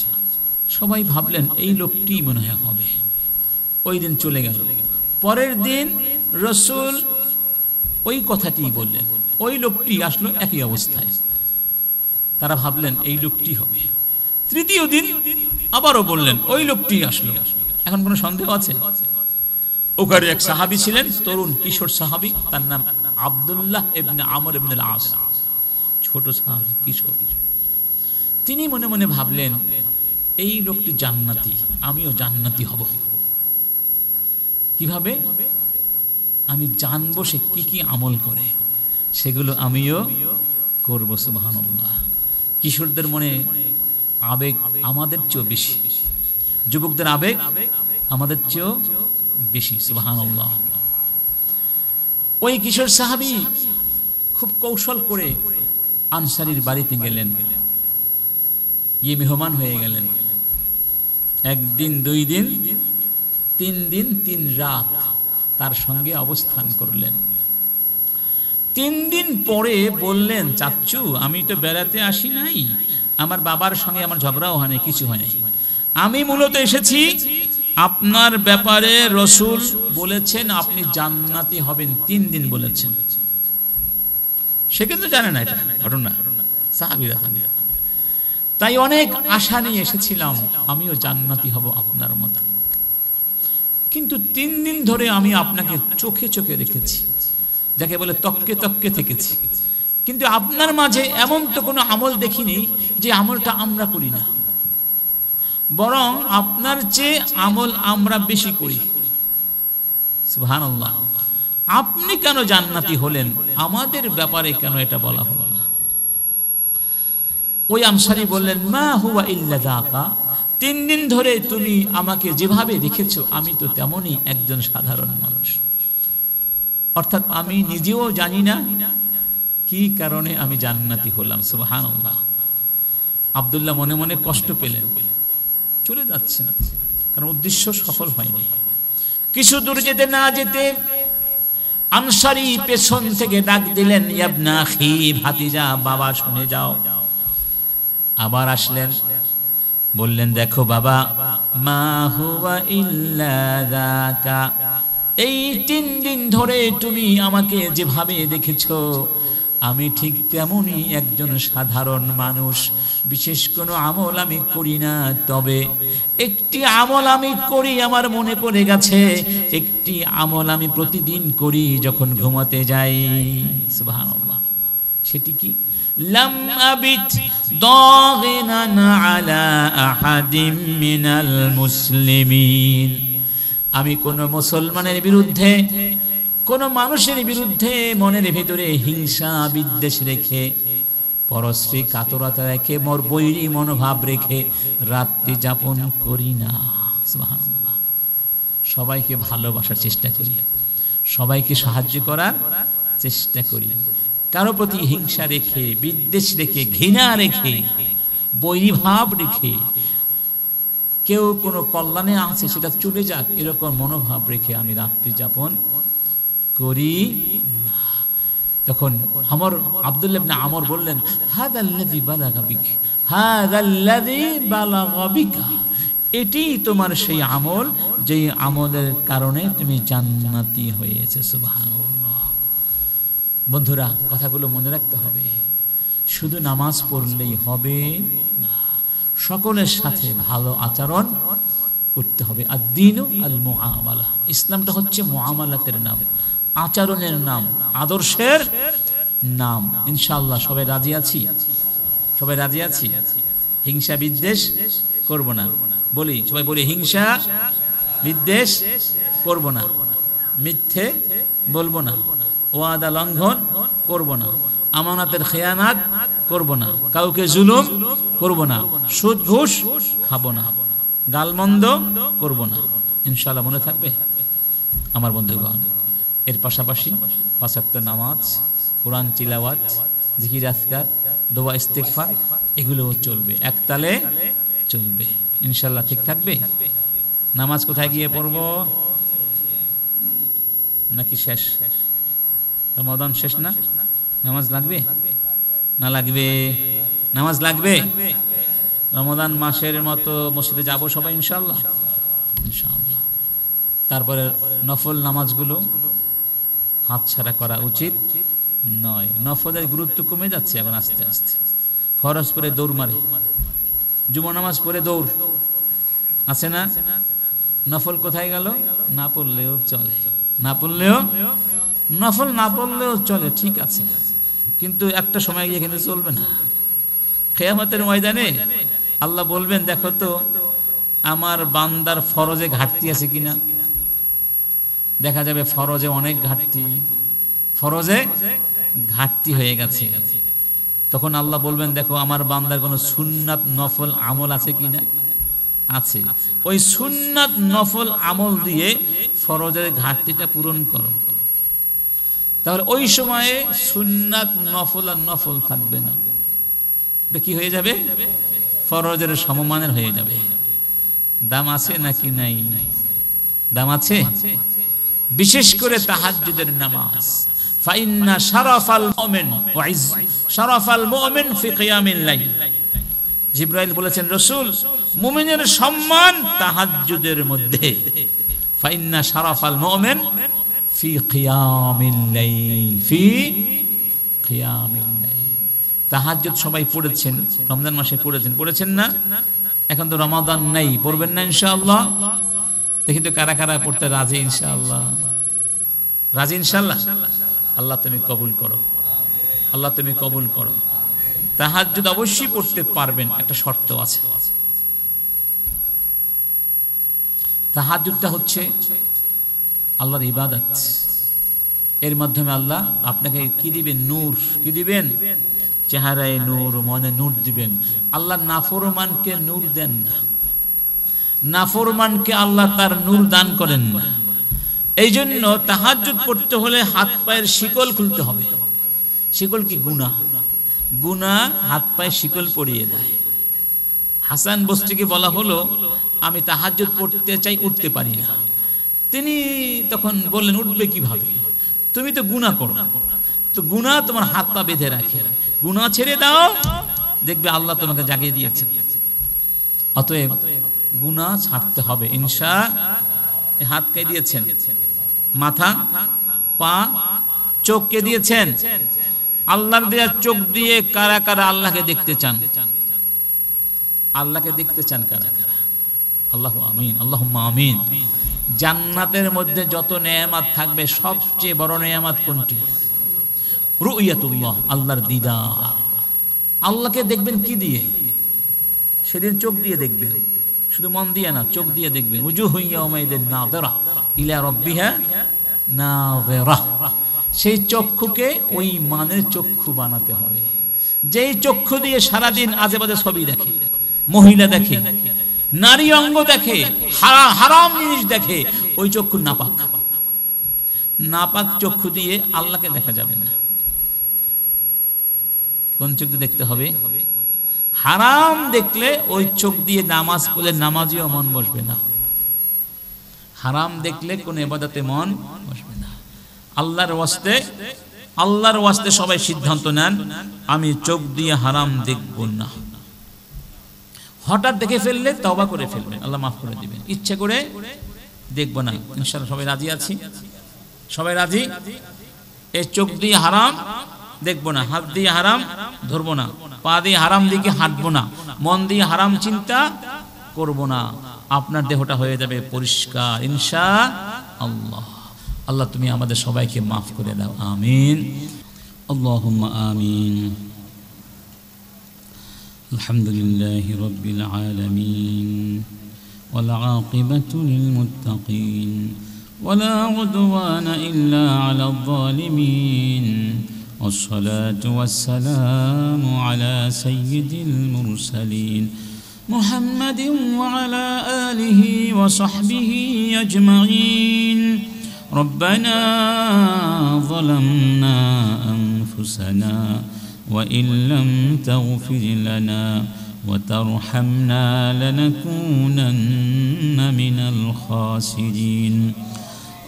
সবাই ভাবলেন এই লোকটি মনে হয় হবে ওই দিন চলে গেল পরের দিন রসুল ওই কথাটি বললেন ওই লোকটি আসলো একই অবস্থায় তারা ভাবলেন এই লোকটি হবে তৃতীয় দিন আবারও বললেন ওই লোকটি আসলো এখন কোনো সন্দেহ আছে ওখানে এক সাহাবি ছিলেন তরুণ কিশোর সাহাবি তার নাম আবদুল্লাহ এবনে আমর এবনুল আস ছোট সাহাবি কিশোর তিনি মনে মনে ভাবলেন এই লোকটি জান্নাতি আমিও জান্নাতি হব কিভাবে আমি জানবো সে কি কি আমল করে সেগুলো আমিও করব সুবাহান্লাহ কিশোরদের মনে আবেগ আমাদের চেয়েও বেশি যুবকদের আবেগ আমাদের চেয়েও বেশি সুবাহান্লাহ ওই কিশোর সাহাবি খুব কৌশল করে আনসারির বাড়িতে গেলেন ইয়ে মেহমান হয়ে গেলেন একদিন দুই দিন তিন দিন তিন রাত তার সঙ্গে অবস্থান করলেন তিন দিন পরে বললেন চাচ্চু আমি তো বেড়াতে আসি নাই আমার বাবার সঙ্গে আমার ঝগড়াও হয় কিছু হয় নাই আমি মূলত এসেছি আপনার ব্যাপারে রসুল বলেছেন আপনি জান্নাতি হবেন তিন দিন বলেছেন সে কিন্তু জানে না এটা ঘটনা সাহাবিরা তাই অনেক আশা নিয়ে এসেছিলাম আমিও জান্নাতি হব আপনার মতো কিন্তু তিন দিন ধরে আমি আপনাকে চোখে চোখে রেখেছি যাকে বলে তককে তককে থেকেছি কিন্তু আপনার মাঝে এমন তো কোনো আমল দেখিনি যে আমলটা আমরা করি না বরং আপনার চেয়ে আমল আমরা বেশি করি সুহান আপনি কেন জান্নাতি হলেন আমাদের ব্যাপারে কেন এটা বলা হলো না ওই আমসারি বললেন মা হুয়া ইল্লা দাকা তিন দিন ধরে তুমি আমাকে যেভাবে দেখেছো আমি তো তেমনই একজন সাধারণ মানুষ অর্থাৎ আমি নিজেও জানি না কি কারণে আমি জান্নাতি হলাম সুবাহান আবদুল্লাহ মনে মনে কষ্ট পেলেন চলে যাচ্ছে না কারণ উদ্দেশ্য সফল হয়নি কিছু দূর যেতে না যেতে আনসারি পেছন থেকে ডাক দিলেন ইয়াবনা খি ভাতিজা বাবা শুনে যাও আবার আসলেন বললেন দেখো বাবা মা হুয়া ইল্লা এই তিন দিন ধরে তুমি আমাকে যেভাবে দেখেছো আমি ঠিক তেমনই একজন সাধারণ মানুষ বিশেষ কোনো আমল আমি করি না তবে একটি আমল আমি করি আমার মনে পড়ে গেছে একটি আমল আমি প্রতিদিন করি যখন ঘুমাতে যাই সেটি কি لم أبت ضاغنا على أحد من المسلمين আমি কোনো মুসলমানের বিরুদ্ধে কোনো মানুষের বিরুদ্ধে মনের ভিতরে হিংসা বিদ্বেষ রেখে পরশ্রী কাতরতা রেখে মোর বৈরী মনোভাব রেখে রাত্রি যাপন করি না সবাইকে ভালোবাসার চেষ্টা করি সবাইকে সাহায্য করার চেষ্টা করি কারো প্রতি হিংসা রেখে বিদ্বেষ রেখে ঘৃণা রেখে বৈরীভাব রেখে কেউ কোনো কল্যাণে আছে সেটা চলে যাক এরকম মনোভাব রেখে আমি রাত্রি যাপন করি তখন আমর আবদুল্লাহ না আমর বললেন হাদাল্লাযী বালাগা বিক হাদাল্লাযী বালা গাবিকা এটি তোমার সেই আমল যেই আমলের কারণে তুমি জান্নাতি হয়েছে সুবহান বন্ধুরা কথাগুলো মনে রাখতে হবে শুধু নামাজ পড়লেই হবে না সকলের সাথে ভালো আচরণ করতে হবে আর দিন আল মোহামালা ইসলামটা হচ্ছে মোহামালাতের নাম আচরণের নাম আদর্শের নাম ইনশাল্লাহ সবাই রাজি আছি সবাই রাজি আছি হিংসা বিদ্বেষ করব না বলি সবাই বলি হিংসা বিদ্বেষ করব না মিথ্যে বলবো না ওয়াদা লঙ্ঘন করব না আমানাতের খেয়ানাত করব না কাউকে জুলুম করব না সুদ ঘুষ খাবো না গালমন্দ করব না ইনশাল্লাহ মনে থাকবে আমার বন্ধুগণ এর পাশাপাশি পাঁচাত্তর নামাজ কোরআন চিলাওয়াত জিকির আজকার দোয়া ইস্তেকফা এগুলোও চলবে একতালে চলবে ইনশাল্লাহ ঠিক থাকবে নামাজ কোথায় গিয়ে পড়ব নাকি শেষ রমাদান শেষ না নামাজ লাগবে না লাগবে নামাজ লাগবে রমাদান মাসের মতো মসজিদে যাব সবাই ইনশাল্লাহ ইনশাআল্লাহ তারপরে নফল নামাজগুলো হাতছাড়া করা উচিত নয় নফলের গুরুত্ব কমে যাচ্ছে এখন আস্তে আস্তে ফরজ পরে দৌড় মারে যুব নামাজ পরে দৌড় আছে না নফল কোথায় গেল না পড়লেও চলে না পড়লেও নফল না পড়লেও চলে ঠিক আছে কিন্তু একটা সময় গিয়ে কিন্তু চলবে না খেয়ামতের ময়দানে আল্লাহ বলবেন দেখো তো আমার বান্দার ফরজে ঘাটতি আছে কিনা দেখা যাবে ফরজে অনেক ঘাটতি ফরজে ঘাটতি হয়ে গেছে তখন আল্লাহ বলবেন দেখো আমার বান্দার কোনো সুন্নাত নফল আমল আছে কিনা আছে ওই সুন্নাত নফল আমল দিয়ে ফরজের ঘাটতিটা পূরণ করো তাহলে ওই সময়ে সুন্নাত নফল আর নফল থাকবে না কি হয়ে যাবে ফরজের সমমানের হয়ে যাবে দাম আছে নাকি নাই দাম আছে বিশেষ করে তাহাজ্জুদের নামাজ ফাইন্না শারাফাল মুমিন ওয়াইজ শারাফাল মুমিন ফি কিয়ামিল লাইল জিব্রাইল বলেছেন রাসূল মুমিনের সম্মান তাহাজ্জুদের মধ্যে ফাইন্না শারাফাল মুমিন ফি কিয়ামিল্লাইল ফি কিয়ামিল্লাইল তাহাজ্জুদ সবাই পড়েছেন রমজান মাসে পড়েছেন পড়েছেন না এখন তো রমাদান নাই পড়বেন না ইনশাআল্লাহ দেখি তো কারা কারা পড়তে রাজি ইনশাআল্লাহ রাজি ইনশাআল্লাহ আল্লাহ তুমি কবুল করো আল্লাহ তুমি কবুল করো তাহাজ্জুদ অবশ্যই পড়তে পারবেন একটা শর্ত আছে তাহাজ্জুদটা হচ্ছে আল্লাহর ইবাদত এর মাধ্যমে আল্লাহ আপনাকে কি দিবেন নূর কি দিবেন চেহারায় নূর মনে নূর দিবেন আল্লাহ নাফরমানকে নূর দেন না নাফরমানকে আল্লাহ তার নূর দান করেন না এই জন্য তাহাজুদ পড়তে হলে হাত পায়ের শিকল খুলতে হবে শিকল কি গুণা গুণা হাত পায়ে শিকল পড়িয়ে দেয় হাসান বস্তিকে বলা হলো আমি তাহাজুদ পড়তে চাই উঠতে পারি না তিনি তখন বললেন উঠবে কিভাবে তুমি তো গুণা করো তো গুণা তোমার হাত পা বেঁধে রাখে গুণা ছেড়ে দাও দেখবে আল্লাহ তোমাকে জাগিয়ে দিয়েছে অতএব গুণা ছাড়তে হবে ইনসা হাত কে দিয়েছেন মাথা পা চোখকে দিয়েছেন আল্লাহর দেয়া চোখ দিয়ে কারা কারা আল্লাহকে দেখতে চান আল্লাহকে দেখতে চান কারা কারা আল্লাহ আমিন আল্লাহ আমিন জান্নাতের মধ্যে যত নেয়ামাত থাকবে সবচেয়ে বড় নেয়ামাত কোনটি রুইয়াতুল্লাহ আল্লাহর দিদা আল্লাহকে দেখবেন কি দিয়ে সেদিন চোখ দিয়ে দেখবেন শুধু মন দিয়ে না চোখ দিয়ে দেখবেন উজু হইয়া না ইলা না সেই চক্ষুকে ওই মানের চক্ষু বানাতে হবে যেই চক্ষু দিয়ে সারাদিন আজেবাজে ছবি দেখে মহিলা দেখে নারী অঙ্গ দেখে হারাম জিনিস দেখে ওই চক্ষু নাপাক নাপাক চক্ষু দিয়ে আল্লাহকে দেখা যাবে না কোন চক্ষু দেখতে হবে হারাম দেখলে ওই চোখ দিয়ে নামাজ পড়লে নামাজিও মন বসবে না হারাম দেখলে কোন এবাদাতে মন বসবে না আল্লাহর ওয়াস্তে আল্লাহর ওয়াস্তে সবাই সিদ্ধান্ত নেন আমি চোখ দিয়ে হারাম দেখব না হঠাৎ দেখে ফেললে তবা করে ফেলবেন আল্লাহ মাফ করে দিবেন ইচ্ছে করে দেখবো না ইনশাল্লাহ সবাই রাজি আছি সবাই রাজি এই চোখ দিয়ে হারাম দেখবো না হাত দিয়ে হারাম ধরবো না পা দিয়ে হারাম দিকে হাঁটবো না মন দিয়ে হারাম চিন্তা করব না আপনার দেহটা হয়ে যাবে পরিষ্কার ইনশা আল্লাহ আল্লাহ তুমি আমাদের সবাইকে মাফ করে দাও আমিন আল্লাহ আমিন الحمد لله رب العالمين والعاقبة للمتقين ولا عدوان إلا على الظالمين والصلاة والسلام على سيد المرسلين محمد وعلى آله وصحبه أجمعين ربنا ظلمنا أنفسنا وإن لم تغفر لنا وترحمنا لنكونن من الخاسرين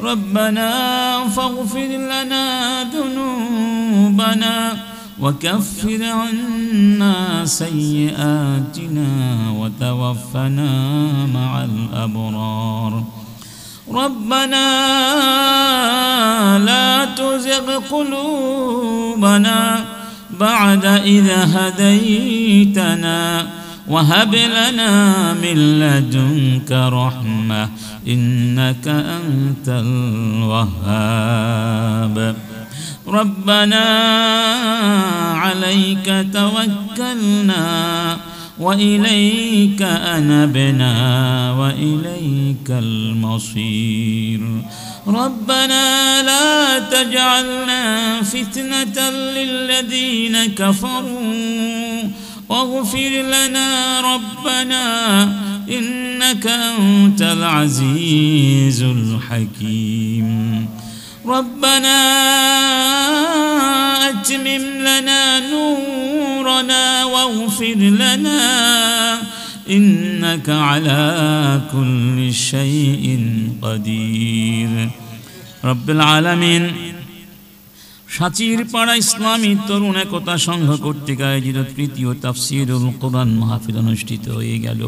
ربنا فاغفر لنا ذنوبنا وكفر عنا سيئاتنا وتوفنا مع الأبرار ربنا لا تزغ قلوبنا بعد إذا هديتنا وهب لنا من لدنك رحمة إنك أنت الوهاب ربنا عليك توكلنا وإليك أنبنا وإليك المصير ربنا لا تجعلنا فتنة للذين كفروا واغفر لنا ربنا إنك أنت العزيز الحكيم ربنا أتمم لنا نورنا واغفر لنا إنك على كل شيء قدير رب العالمين সাচির পাড়া ইসলামী তরুণ একতা সংঘ কর্তৃক আয়োজিত তৃতীয় তাফসিরুল কোরআন মাহফিল অনুষ্ঠিত হয়ে গেল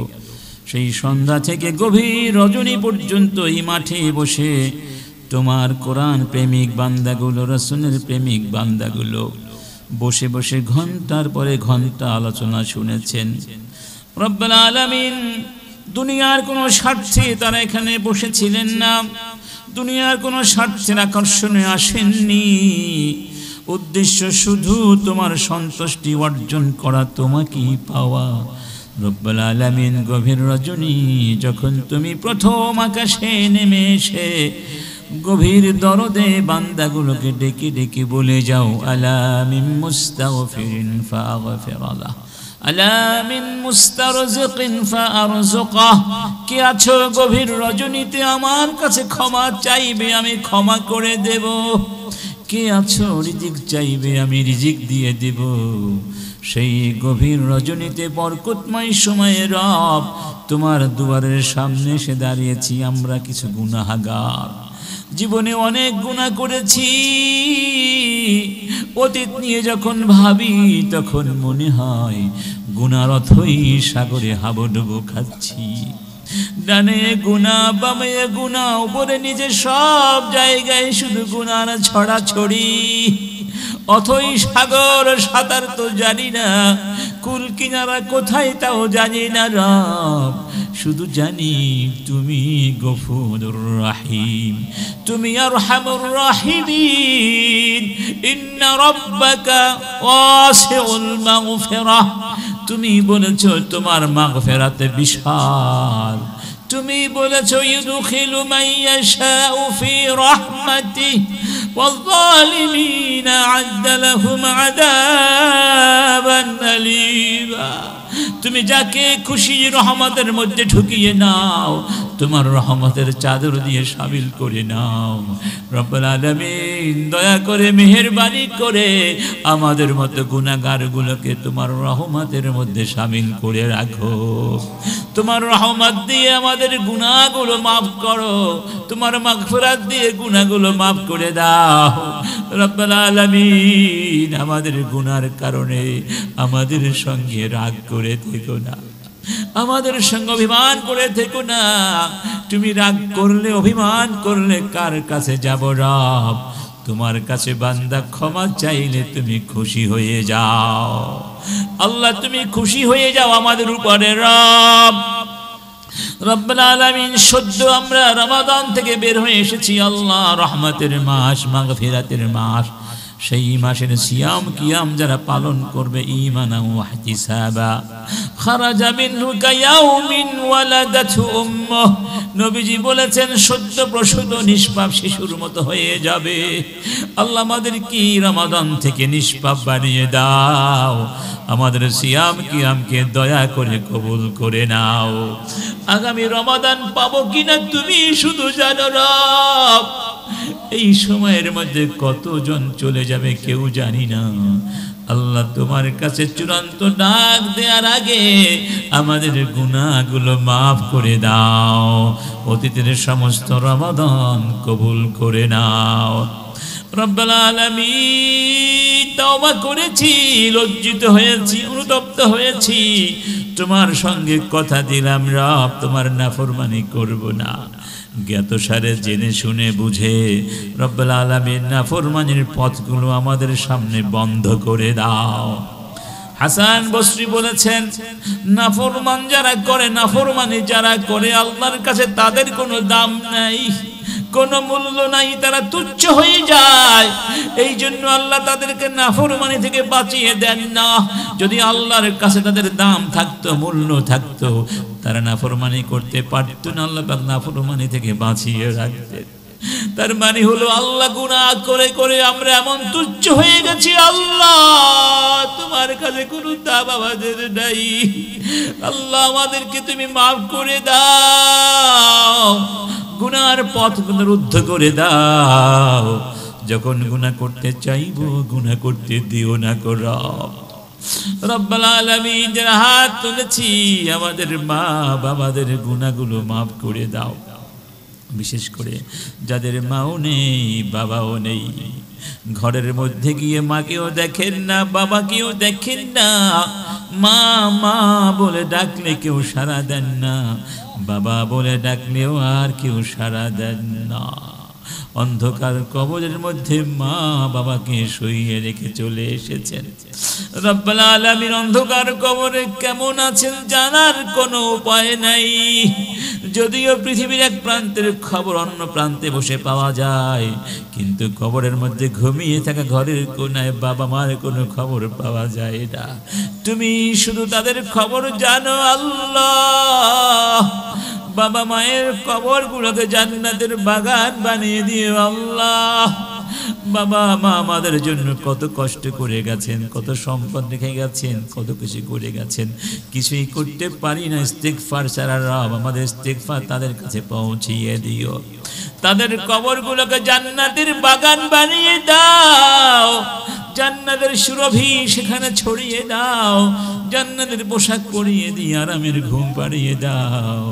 সেই সন্ধ্যা থেকে গভীর রজনী পর্যন্ত এই মাঠে বসে তোমার কোরআন প্রেমিক বান্দাগুলো রসুনের প্রেমিক বান্দাগুলো বসে বসে ঘন্টার পরে ঘন্টা আলোচনা শুনেছেন রব্বাল আলমিন দুনিয়ার কোনো স্বার্থে তারা এখানে বসেছিলেন না দুনিয়ার কোনো স্বার্থের আকর্ষণে আসেননি উদ্দেশ্য শুধু তোমার সন্তুষ্টি অর্জন করা তোমাকেই পাওয়া রব্বাল আলমিন গভীর রজনী যখন তুমি প্রথম আকাশে নেমে এসে গভীর দরদে বান্দাগুলোকে ডেকে ডেকে বলে যাও আলামিম মুস্তাগফিরিন ফাগফির আল্লাহ আলা মিন মুস্তারযিকিন ফারযুকাহ কে আছো গভীর রজনীতে আমার কাছে ক্ষমা চাইবে আমি ক্ষমা করে দেব কে আছো রিজিক চাইবে আমি রিজিক দিয়ে দেব সেই গভীর রজনীতে বরকতময় সময়ে রব তোমার দুয়ারের সামনে এসে দাঁড়িয়েছি আমরা কিছু গুনাহাগার জীবনে অনেক গুণা করেছি অতীত নিয়ে যখন ভাবি তখন মনে হয় গুণার অথই সাগরে হাবডুবু খাচ্ছি ডানে গুণা বামে গুণা উপরে নিজে সব জায়গায় শুধু গুণার ছড়া ছড়ি অথই সাগর সাঁতার তো জানি না কুল কিনারা কোথায় তাও জানি না রব শুধু জানি তুমি গফুর রাহিম তুমি আর হামুর রাহিমিন ইন্না রব্বাকা ওয়াসিউল মাগফিরাহ তুমি বলেছো তোমার মাগফিরাতে বিশাল তুমি বলেছো ইউদখিলু মান ইয়াশাউ ফি রাহমাতিহি والظالمين عد لهم عذابا أليما তুমি যাকে খুশি রহমতের মধ্যে ঢুকিয়ে নাও তোমার রহমতের চাদর দিয়ে সামিল করে নাও রব্বুল আলমিন দয়া করে মেহরবানি করে আমাদের মতো গুণাগারগুলোকে তোমার রহমতের মধ্যে সামিল করে রাখো তোমার রহমত দিয়ে আমাদের গুণাগুলো মাফ করো তোমার মাগফরাত দিয়ে গুণাগুলো মাফ করে দাও রব্বুল আলমিন আমাদের গুনার কারণে আমাদের সঙ্গে রাগ করে করে থেকো না আমাদের সঙ্গে অভিমান করে থেকো না তুমি রাগ করলে অভিমান করলে কার কাছে যাব রব তোমার কাছে বান্দা ক্ষমা চাইলে তুমি খুশি হয়ে যাও আল্লাহ তুমি খুশি হয়ে যাও আমাদের উপরে রব রব্বুল আলামিন সদ্য আমরা রমাদান থেকে বের হয়ে এসেছি আল্লাহ রহমতের মাস মাগফিরাতের মাস সেই মাসের সিয়াম কিয়াম যারা পালন করবে ইমানা ওয়াহতিসাবা খারাজা মিন রুকায়াউমিন ওয়ালাদাতু উম্মুহ নবীজি বলেছেন সদ্য প্রসূত নিষ্পাপ শিশুর মতো হয়ে যাবে আল্লাহ আমাদের কি রমাদান থেকে নিষ্পাপ বানিয়ে দাও আমাদের সিয়াম কিয়ামকে দয়া করে কবুল করে নাও আগামী রমাদান পাবো কিনা তুমি শুধু জানো রব এই সময়ের মধ্যে কতজন চলে যাবে কেউ জানি না আল্লাহ তোমার কাছে চূড়ান্ত ডাক দেওয়ার আগে আমাদের গুণাগুলো মাফ করে দাও অতীতের সমস্ত রমাদন কবুল করে নাও রব্বাল তওবা করেছি লজ্জিত হয়েছি অনুতপ্ত হয়েছি তোমার সঙ্গে কথা দিলাম রব তোমার নাফরমানি করব না জ্ঞাতসারে জেনে শুনে বুঝে রব্বাল আলমীর নাফরমানির পথগুলো আমাদের সামনে বন্ধ করে দাও হাসান বসরি বলেছেন নাফরমান যারা করে নাফরমানি যারা করে আল্লাহর কাছে তাদের কোনো দাম নাই কোনো মূল্য নাই তারা তুচ্ছ হয়ে যায় এই জন্য আল্লাহ তাদেরকে নাফরমানি থেকে বাঁচিয়ে দেন না যদি আল্লাহর কাছে তাদের দাম থাকতো মূল্য থাকতো তারা নাফরমানি করতে পারত না আল্লাহ তার নাফরমানি থেকে বাঁচিয়ে রাখতেন তার মানে হলো আল্লাহ গুণা করে করে আমরা এমন তুচ্ছ হয়ে গেছি আল্লাহ তোমার কাছে কোনো দাম আমাদের নাই আল্লাহ আমাদেরকে তুমি মাফ করে দাও গুনার পথ রুদ্ধ করে দাও যখন গুনা করতে চাইব গুণা করতে দিও না কর রব্বাল আলমিন যারা হাত তুলেছি আমাদের মা বাবাদের গুণাগুলো মাফ করে দাও বিশেষ করে যাদের মাও নেই বাবাও নেই ঘরের মধ্যে গিয়ে মাকেও দেখেন না বাবাকেও দেখেন না মা মা বলে ডাকলে কেউ সারা দেন না বাবা বলে ডাকলেও আর কেউ সারা দেন না অন্ধকার কবরের মধ্যে মা বাবাকে শুইয়ে রেখে চলে এসেছেন রব্বাল আলমীর অন্ধকার কবরে কেমন আছেন জানার কোনো উপায় নাই যদিও পৃথিবীর এক প্রান্তের খবর অন্য প্রান্তে বসে পাওয়া যায় কিন্তু খবরের মধ্যে ঘুমিয়ে থাকা ঘরের কোনায় বাবা মার কোনো খবর পাওয়া যায় না তুমি শুধু তাদের খবর জানো আল্লাহ বাবা মায়ের গুলোকে জান্নাতের বাগান বানিয়ে দিয়ে আল্লাহ বাবা মা আমাদের জন্য কত কষ্ট করে গেছেন কত সম্পদ রেখে গেছেন কত কিছু করে গেছেন কিছুই করতে পারি না ইস্তেকফার সারা রব আমাদের ইস্তেকফার তাদের কাছে পৌঁছিয়ে দিও তাদের কবরগুলোকে জান্নাতের বাগান বানিয়ে দাও জান্নাতের সুরভি সেখানে ছড়িয়ে দাও জান্নাতের পোশাক পরিয়ে দিয়ে আরামের ঘুম পাড়িয়ে দাও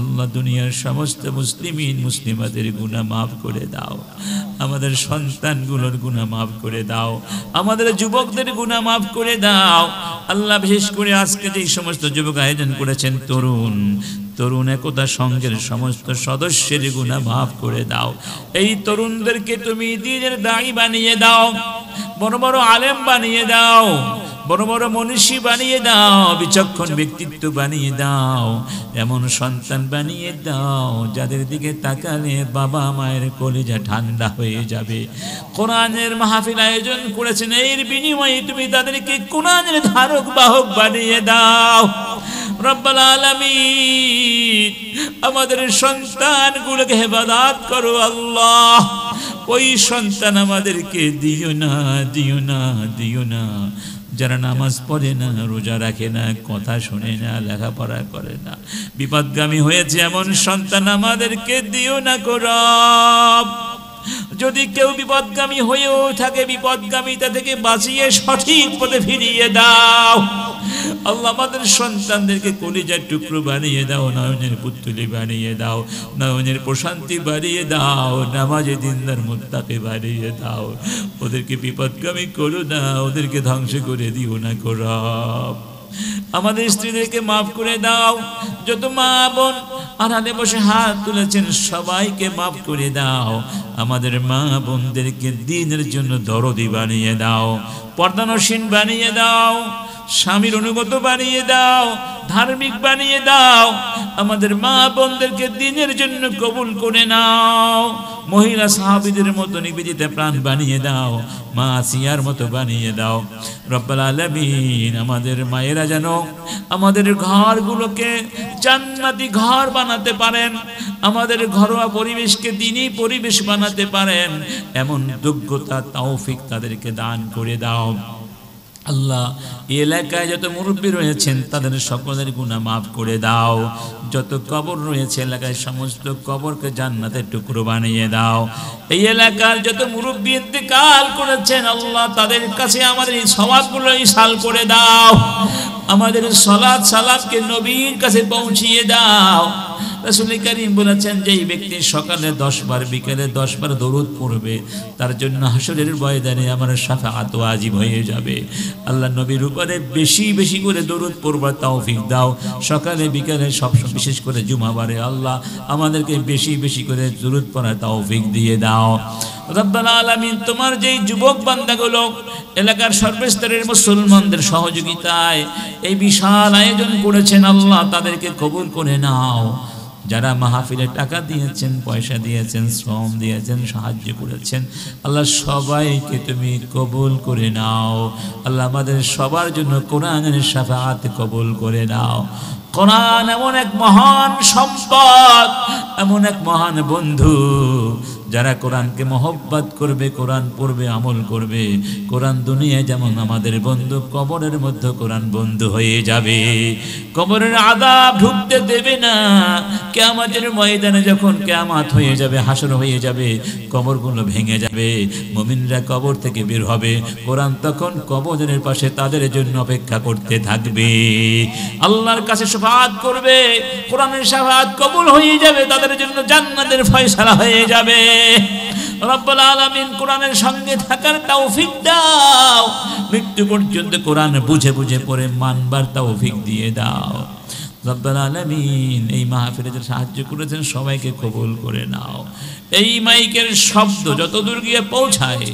আল্লাহ দুনিয়ার সমস্ত মুসলিমিন মুসলিমাদের গুণা মাফ করে দাও আমাদের সন্তানগুলোর গুণা মাফ করে দাও আমাদের যুবকদের গুণা মাফ করে দাও আল্লাহ বিশেষ করে আজকে যে সমস্ত যুবক আয়োজন করেছেন তরুণ তরুণ একতা সঙ্গের সমস্ত সদস্যের গুণা মাফ করে দাও এই তরুণদেরকে তুমি দিনের দায়ী বানিয়ে দাও বড় বড় আলেম বানিয়ে দাও বড় বড় মনীষী বানিয়ে দাও বিচক্ষণ ব্যক্তিত্ব বানিয়ে দাও এমন সন্তান বানিয়ে দাও যাদের দিকে তাকালে বাবা মায়ের কলিজা ঠান্ডা হয়ে যাবে কোরআনের মাহফিল আয়োজন করেছেন এর বিনিময়ে তুমি তাদেরকে কোরআনের ধারক বাহক বানিয়ে দাও রব্বাল আলামিন আমাদের সন্তানগুলোকে হেফাজত করো আল্লাহ ওই সন্তান আমাদেরকে দিও না দিও না দিও না যারা নামাজ পড়ে না রোজা রাখে না কথা শোনে না লেখাপড়া করে না বিপদগামী হয়েছে এমন সন্তান আমাদেরকে দিও না করব যদি কেউ বিপদগামী হয়েও থাকে বিপদগামিতা থেকে বাঁচিয়ে সঠিক পথে ফিরিয়ে দাও আল্লাহ আমাদের সন্তানদেরকে কলিজার টুকরো বানিয়ে দাও নয়নের পুতুলি বানিয়ে দাও নয়নের প্রশান্তি বাড়িয়ে দাও নামাজে দিনদার মোত্তাকে বাড়িয়ে দাও ওদেরকে বিপদগামী করো না ওদেরকে ধ্বংস করে দিও না করা আমাদের স্ত্রীদেরকে মাফ করে দাও যত মা বোন আড়ালে বসে হাত তুলেছেন সবাইকে মাফ করে দাও আমাদের মা বোনদেরকে দিনের জন্য দরদি বানিয়ে দাও পর্দানসীন বানিয়ে দাও স্বামীর অনুগত বানিয়ে দাও ধার্মিক বানিয়ে দাও আমাদের মা বোনদেরকে দিনের জন্য কবুল করে নাও মহিলা সাহাবিদের মতো নিবেদিতে প্রাণ বানিয়ে দাও মা সিয়ার মতো বানিয়ে দাও রব্বাল আমাদের মায়েরা যেন আমাদের ঘরগুলোকে জান্নাতি ঘর বানাতে পারেন আমাদের ঘরোয়া পরিবেশকে দিনই পরিবেশ বানাতে পারেন এমন যোগ্যতা তৌফিক তাদেরকে দান করে দাও الله এলাকায় যত মুরব্বী রয়েছেন তাদের সকলের গুণা মাফ করে দাও যত কবর রয়েছে এলাকায় সমস্ত কবরকে জান্নাতে টুকরো বানিয়ে দাও এই এলাকার যত মুরব্বী ইন্তেকাল করেছেন আল্লাহ তাদের কাছে আমাদের এই সবাবগুলো ইশাল করে দাও আমাদের সলাদ সালাদকে নবীর কাছে পৌঁছিয়ে দাও রাসুল বলেছেন যে এই ব্যক্তি সকালে দশ বার বিকেলে দশ বার দৌড় পড়বে তার জন্য হাসরের ময়দানে আমার সাথে আত আজীব হয়ে যাবে আল্লাহ নবীর উপর করে বেশি বেশি করে দরুদ পড়বার তৌফিক দাও সকালে বিকালে সব বিশেষ করে জুমাবারে আল্লাহ আমাদেরকে বেশি বেশি করে দরুদ পড়ার তৌফিক দিয়ে দাও রব্বাল আলমিন তোমার যেই যুবক বান্দাগুলো এলাকার সর্বস্তরের মুসলমানদের সহযোগিতায় এই বিশাল আয়োজন করেছেন আল্লাহ তাদেরকে কবুল করে নাও যারা মাহফিলে টাকা দিয়েছেন পয়সা দিয়েছেন শ্রম দিয়েছেন সাহায্য করেছেন আল্লাহ সবাইকে তুমি কবুল করে নাও আল্লাহ আমাদের সবার জন্য কোরআনের সাফাত কবুল করে নাও কোরআন এমন এক মহান সম্পদ এমন এক মহান বন্ধু যারা কোরআনকে মহব্বত করবে কোরআন পড়বে আমল করবে কোরআন দুনিয়ায় যেমন আমাদের বন্ধু কবরের মধ্যে কোরআন বন্ধু হয়ে যাবে কবরের আদা ঢুকতে দেবে না কেমাতের ময়দানে যখন কেমাত হয়ে যাবে হাসর হয়ে যাবে কবরগুলো ভেঙে যাবে মমিনরা কবর থেকে বের হবে কোরআন তখন কবরের পাশে তাদের জন্য অপেক্ষা করতে থাকবে আল্লাহর কাছে সফাত করবে কোরআনের সফাত কবুল হয়ে যাবে তাদের জন্য জান্নাতের ফয়সালা হয়ে যাবে রব্বুল আলামিন কোরআনের সঙ্গে থাকার তৌফিক দাও মৃত্যু পর্যন্ত কোরআন বুঝে বুঝে পড়ে মানবার তৌফিক দিয়ে দাও রব্বুল আলামিন এই মাহফিলে যে সাহায্য করেছেন সবাইকে কবুল করে নাও এই মাইকের শব্দ যত দূর গিয়ে পৌঁছায়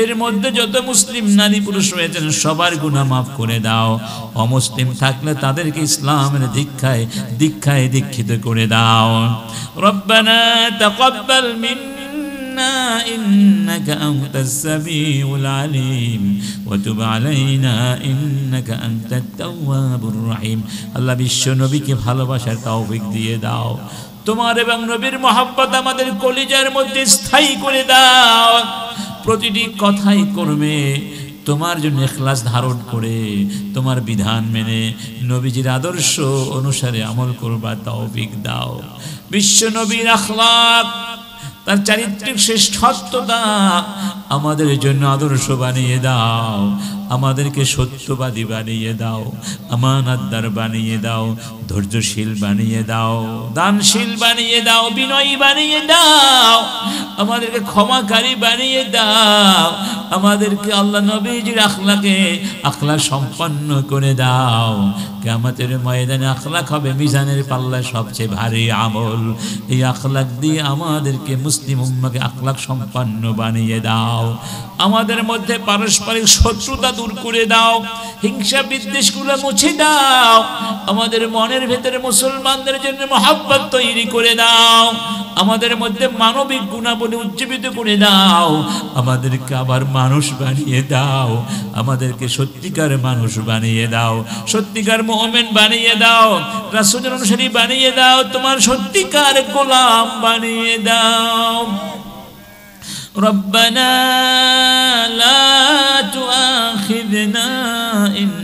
এর মধ্যে যত মুসলিম নারী পুরুষ রয়েছেন সবার গুণা মাফ করে দাও অমুসলিম থাকলে তাদেরকে ইসলামের দীক্ষায় দীক্ষায় দীক্ষিত করে দাও রব্বানা তাকাব্বাল মিন্না عنا إنك أنت السميع العليم وتب علينا إنك أنت التواب الرحيم الله বিশ্ব নবীকে ভালোবাসার তৌফিক দিয়ে দাও তোমার এবং নবীর মহাব্বত আমাদের কলিজার মধ্যে স্থায়ী করে দাও প্রতিটি কথাই কর্মে তোমার জন্য এখলাস ধারণ করে তোমার বিধান মেনে নবীজির আদর্শ অনুসারে আমল করবা তৌফিক দাও বিশ্ব নবীর আখলাখ তার চারিত্রিক শ্রেষ্ঠত্বটা আমাদের জন্য আদর্শ বানিয়ে দাও আমাদেরকে সত্যবাদী বানিয়ে দাও আমানাদ্দার বানিয়ে দাও ধৈর্যশীল বানিয়ে দাও দানশীল বানিয়ে দাও বিনয়ী বানিয়ে দাও আমাদেরকে ক্ষমাকারী বানিয়ে দাও আমাদেরকে আল্লাহ নবীজির আখলাকে আখলা সম্পন্ন করে দাও কেমতের ময়দানে আখলাক হবে মিজানের পাল্লা সবচেয়ে ভারী আমল এই আখলাক দিয়ে আমাদেরকে মুসলিম উম্মাকে আখলাক সম্পন্ন বানিয়ে দাও আমাদের মধ্যে পারস্পরিক শত্রুতা দূর করে দাও হিংসা বিদ্বেষ গুলা মুছে দাও আমাদের মনের ভেতরে মুসলমানদের জন্য মহাব্বত তৈরি করে দাও আমাদের মধ্যে মানবিক গুণাবলী উজ্জীবিত করে দাও আমাদেরকে আবার মানুষ বানিয়ে দাও আমাদেরকে সত্যিকার মানুষ বানিয়ে দাও সত্যিকার মোহামেন বানিয়ে দাও রাসুজন অনুসারী বানিয়ে দাও তোমার সত্যিকার গোলাম বানিয়ে দাও ربنا لا تؤاخذنا إن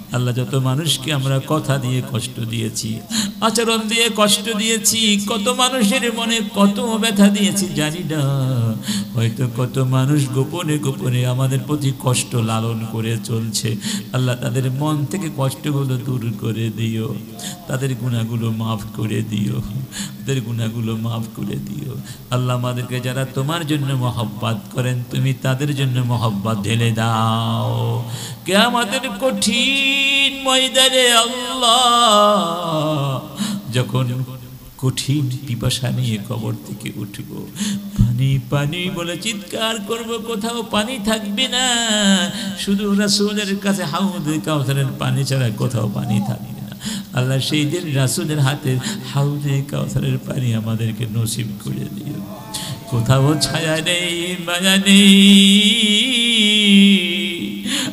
আল্লাহ যত মানুষকে আমরা কথা দিয়ে কষ্ট দিয়েছি আচরণ দিয়ে কষ্ট দিয়েছি কত মানুষের মনে কত ব্যথা দিয়েছি জানি না হয়তো কত মানুষ গোপনে গোপনে আমাদের প্রতি কষ্ট লালন করে চলছে আল্লাহ তাদের মন থেকে কষ্টগুলো দূর করে দিও তাদের গুণাগুলো মাফ করে দিও তাদের গুণাগুলো মাফ করে দিও আল্লাহ আমাদেরকে যারা তোমার জন্য মহব্বাত করেন তুমি তাদের জন্য মহব্বাত ঢেলে দাও কে আমাদের কঠিন ময়দানে আল্লাহ যখন কঠিন পিপাসা নিয়ে কবর থেকে উঠবো পানি পানি বলে চিৎকার করব কোথাও পানি থাকবে না শুধু রাসুলের কাছে হাউদের কাউসারের পানি ছাড়া কোথাও পানি থাকবে আল্লাহ সেই দিন রাসুলের হাতের হাউজে কাউসারের পানি আমাদেরকে নসিব করে দিও কোথাও ছায়া নেই মায়া নেই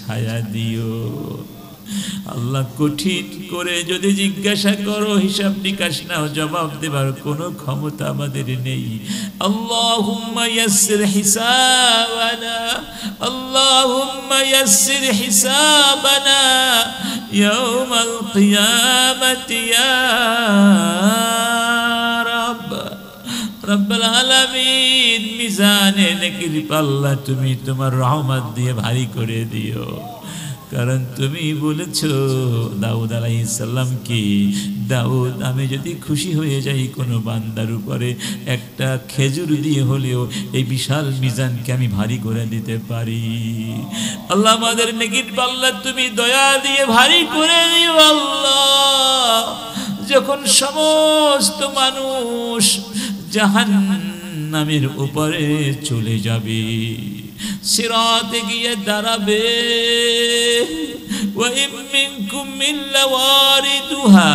ছায়া দিও আল্লাহ কঠিন করে যদি জিজ্ঞাসা করো হিসাব নিকাশ নাও জবাব দেবার কোনো ক্ষমতা আমাদের নেই আল্লাহ ইয়াসসির হিসাবানা আল্লাহুম্মা ইয়াসসির হিসাবানা ইয়াউমাল কিয়ামাতি ইয়া রাব্বা রব্বাল আলামিন মিজানে নেকির পাল্লা তুমি তোমার রহমত দিয়ে ভারী করে দিও কারণ তুমি বলেছ দাউদ কি দাউদ আমি যদি খুশি হয়ে যাই কোনো বান্দার উপরে একটা খেজুর দিয়ে হলেও এই বিশাল মিজানকে আমি ভারী করে দিতে পারি আল্লাহ আমাদের নেকিট পাল্লা তুমি দয়া দিয়ে ভারী করে দিও আল্লাহ যখন সমস্ত মানুষ জাহান্নামের উপরে চলে যাবে সিরাতে গিয়ে দাঁড়াবে وإن মিনকুম إلا واردها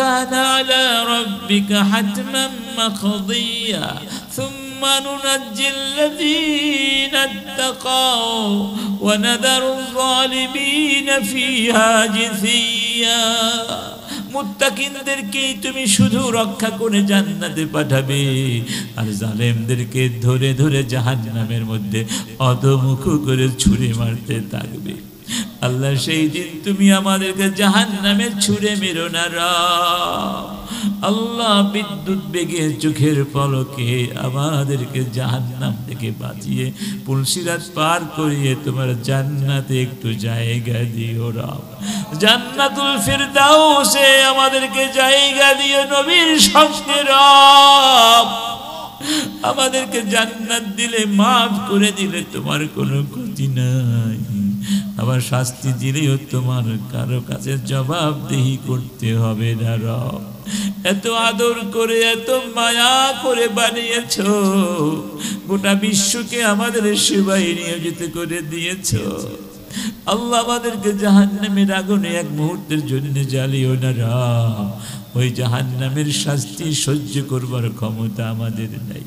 كان على ربك حتما مقضيا ثم ننجي الذين اتقوا ونذر الظالمين فيها جثيا মুত্তাকিনদেরকেই তুমি শুধু রক্ষা করে জান্নাতে পাঠাবে আর জালেমদেরকে ধরে ধরে নামের মধ্যে অধমুখ করে ছুরি মারতে থাকবে আল্লাহ সেই দিন তুমি আমাদেরকে জাহান নামে ছুড়ে মেরো না আল্লাহ বিদ্যুৎ বেগে চোখের পলকে আমাদেরকে জাহান নাম থেকে বাঁচিয়ে পুলসিরাজ পার করিয়ে তোমার জান্নাতে একটু জায়গা দিও রাম জান্নাতুল দাও সে আমাদেরকে জায়গা দিও নবীর সঙ্গে রাম আমাদেরকে জান্নাত দিলে মাফ করে দিলে তোমার কোনো ক্ষতি না আবার শাস্তি দিলেও তোমার কারো কাছে জবাবদেহি করতে হবে না রব এত আদর করে এত মায়া করে বানিয়েছ গোটা বিশ্বকে আমাদের সেবায় নিয়োজিত করে দিয়েছ আল্লাহ আমাদেরকে জাহান নামের আগুনে এক মুহূর্তের জন্য জ্বালিও না রব ওই জাহান নামের শাস্তি সহ্য করবার ক্ষমতা আমাদের নাই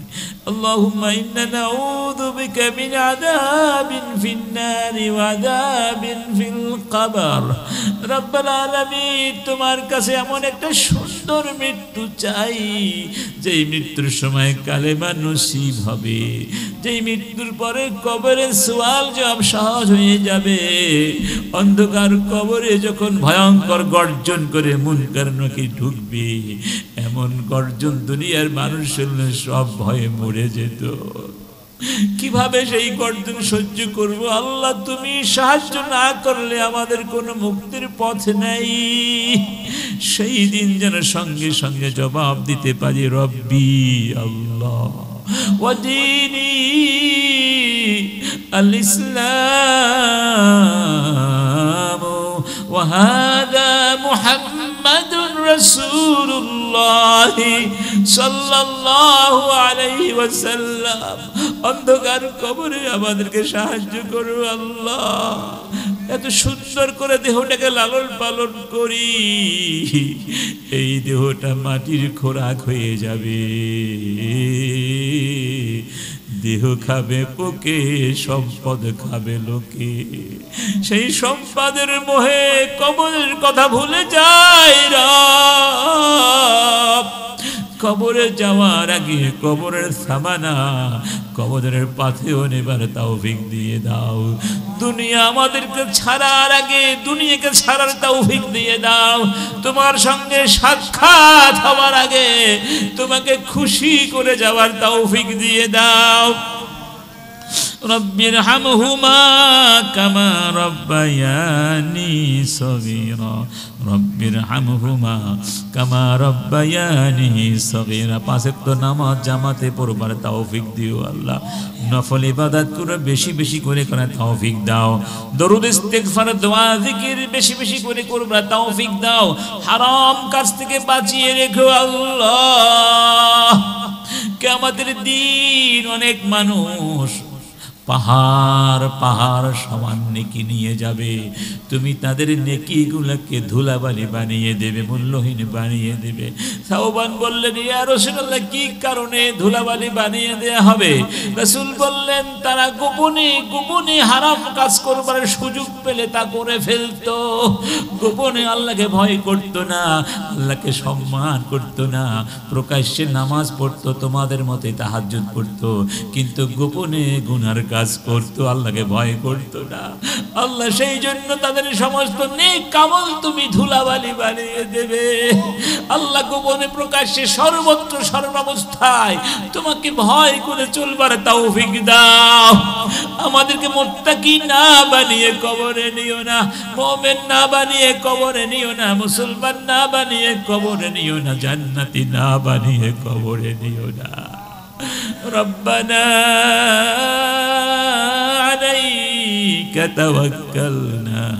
اللهم إنا نعوذ بك من عذاب في النار وعذاب في القبر رب العالمين তোমার কাছে এমন একটা সুন্দর মৃত্যু চাই যেই মৃত্যুর সময় কালেমা নসিব হবে যেই মৃত্যুর পরে কবরের সোয়াল জবাব সহজ হয়ে যাবে অন্ধকার কবরে যখন ভয়ঙ্কর গর্জন করে মুনকার নাকি ঢুকবে এমন গর্জন দুনিয়ার মানুষ সব ভয়ে মরে বেড়ে যেত কিভাবে সেই গর্জন সহ্য করব আল্লাহ তুমি সাহায্য না করলে আমাদের কোনো মুক্তির পথ নেই সেই দিন যেন সঙ্গে সঙ্গে জবাব দিতে পারি রব্বি আল্লাহ আল ইসলাম وهذا محمد رسول الله صلى الله عليه وسلم অন্ধকার কবরে আমাদেরকে সাহায্য করো আল্লাহ এত সুন্দর করে দেহটাকে লালন পালন করি এই দেহটা মাটির খোরাক হয়ে যাবে দেহ খাবে পোকে সম্পদ খাবে লোকে সেই সম্পদের মোহে কবরের কথা ভুলে যায় রা কবরে যাওয়ার আগে কবরের সামানা কবরের পাথেও নেবার তাও ভিক দিয়ে দাও দুনিয়া আমাদেরকে ছাড়ার আগে দুনিয়াকে ছাড়ার তাও ভিক দিয়ে দাও তোমার সঙ্গে সাক্ষাৎ হওয়ার আগে তোমাকে খুশি করে যাওয়ার তাও ভিক দিয়ে দাও রব্বিরহামহুমা কামা রব্বায়ানি সবিরা রব্বির হামহুমা কামা রব্বায়ানি সগীরা পাশে তো নামাজ জামাতে পড়বার তৌফিক দিও আল্লাহ নফল ইবাদত করে বেশি বেশি করে করে তৌফিক দাও দরুদ ইস্তেগফার দোয়া জিকির বেশি বেশি করে করবার তৌফিক দাও হারাম কাজ থেকে বাঁচিয়ে রেখো আল্লাহ কে আমাদের দিন অনেক মানুষ পাহাড় পাহাড় সমান নেকি নিয়ে যাবে তুমি তাদের নেকিগুলোকে ধুলাবালি বানিয়ে দেবে মূল্যহীন বানিয়ে দেবে সাহবান বললেন ইয়া রসুল্লাহ কি কারণে ধুলাবালি বানিয়ে দেয়া হবে রসুল বললেন তারা গোপনে গোপনে হারাম কাজ করবার সুযোগ পেলে তা করে ফেলতো গোপনে আল্লাহকে ভয় করত না আল্লাহকে সম্মান করত না প্রকাশ্যে নামাজ পড়তো তোমাদের মতে তাহাজ পড়তো কিন্তু গোপনে গুনার কাজ কাজ করতো আল্লাহকে ভয় করতো না আল্লাহ সেই জন্য তাদের সমস্ত নেক কামল তুমি ধুলাবালি বানিয়ে দেবে আল্লাহ গোপনে প্রকাশ্যে সর্বত্র সর্বাবস্থায় তোমাকে ভয় করে চলবার তৌফিক দাও আমাদেরকে মোত্তাকি না বানিয়ে কবরে নিও না মোমেন না বানিয়ে কবরে নিও না মুসলমান না বানিয়ে কবরে নিও না জান্নাতি না বানিয়ে কবরে নিও না ربنا عليك توكلنا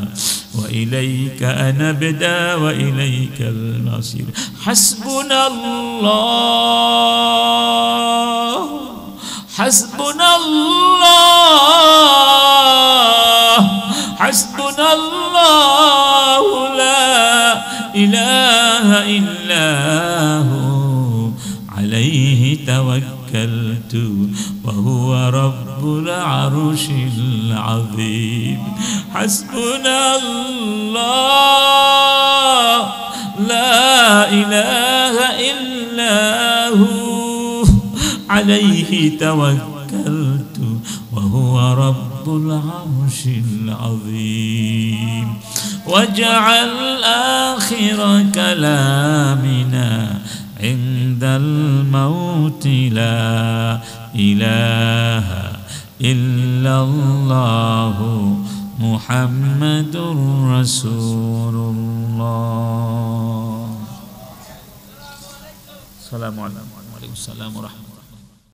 وإليك أنبدا وإليك المصير حسبنا الله حسبنا الله حسبنا الله لا إله إلا هو عليه توكلت وهو رب العرش العظيم حسبنا الله لا إله إلا هو عليه توكلت وهو رب العرش العظيم واجعل آخر كلامنا عند الموت لا إله إلا الله محمد رسول الله السلام عليكم ورحمة الله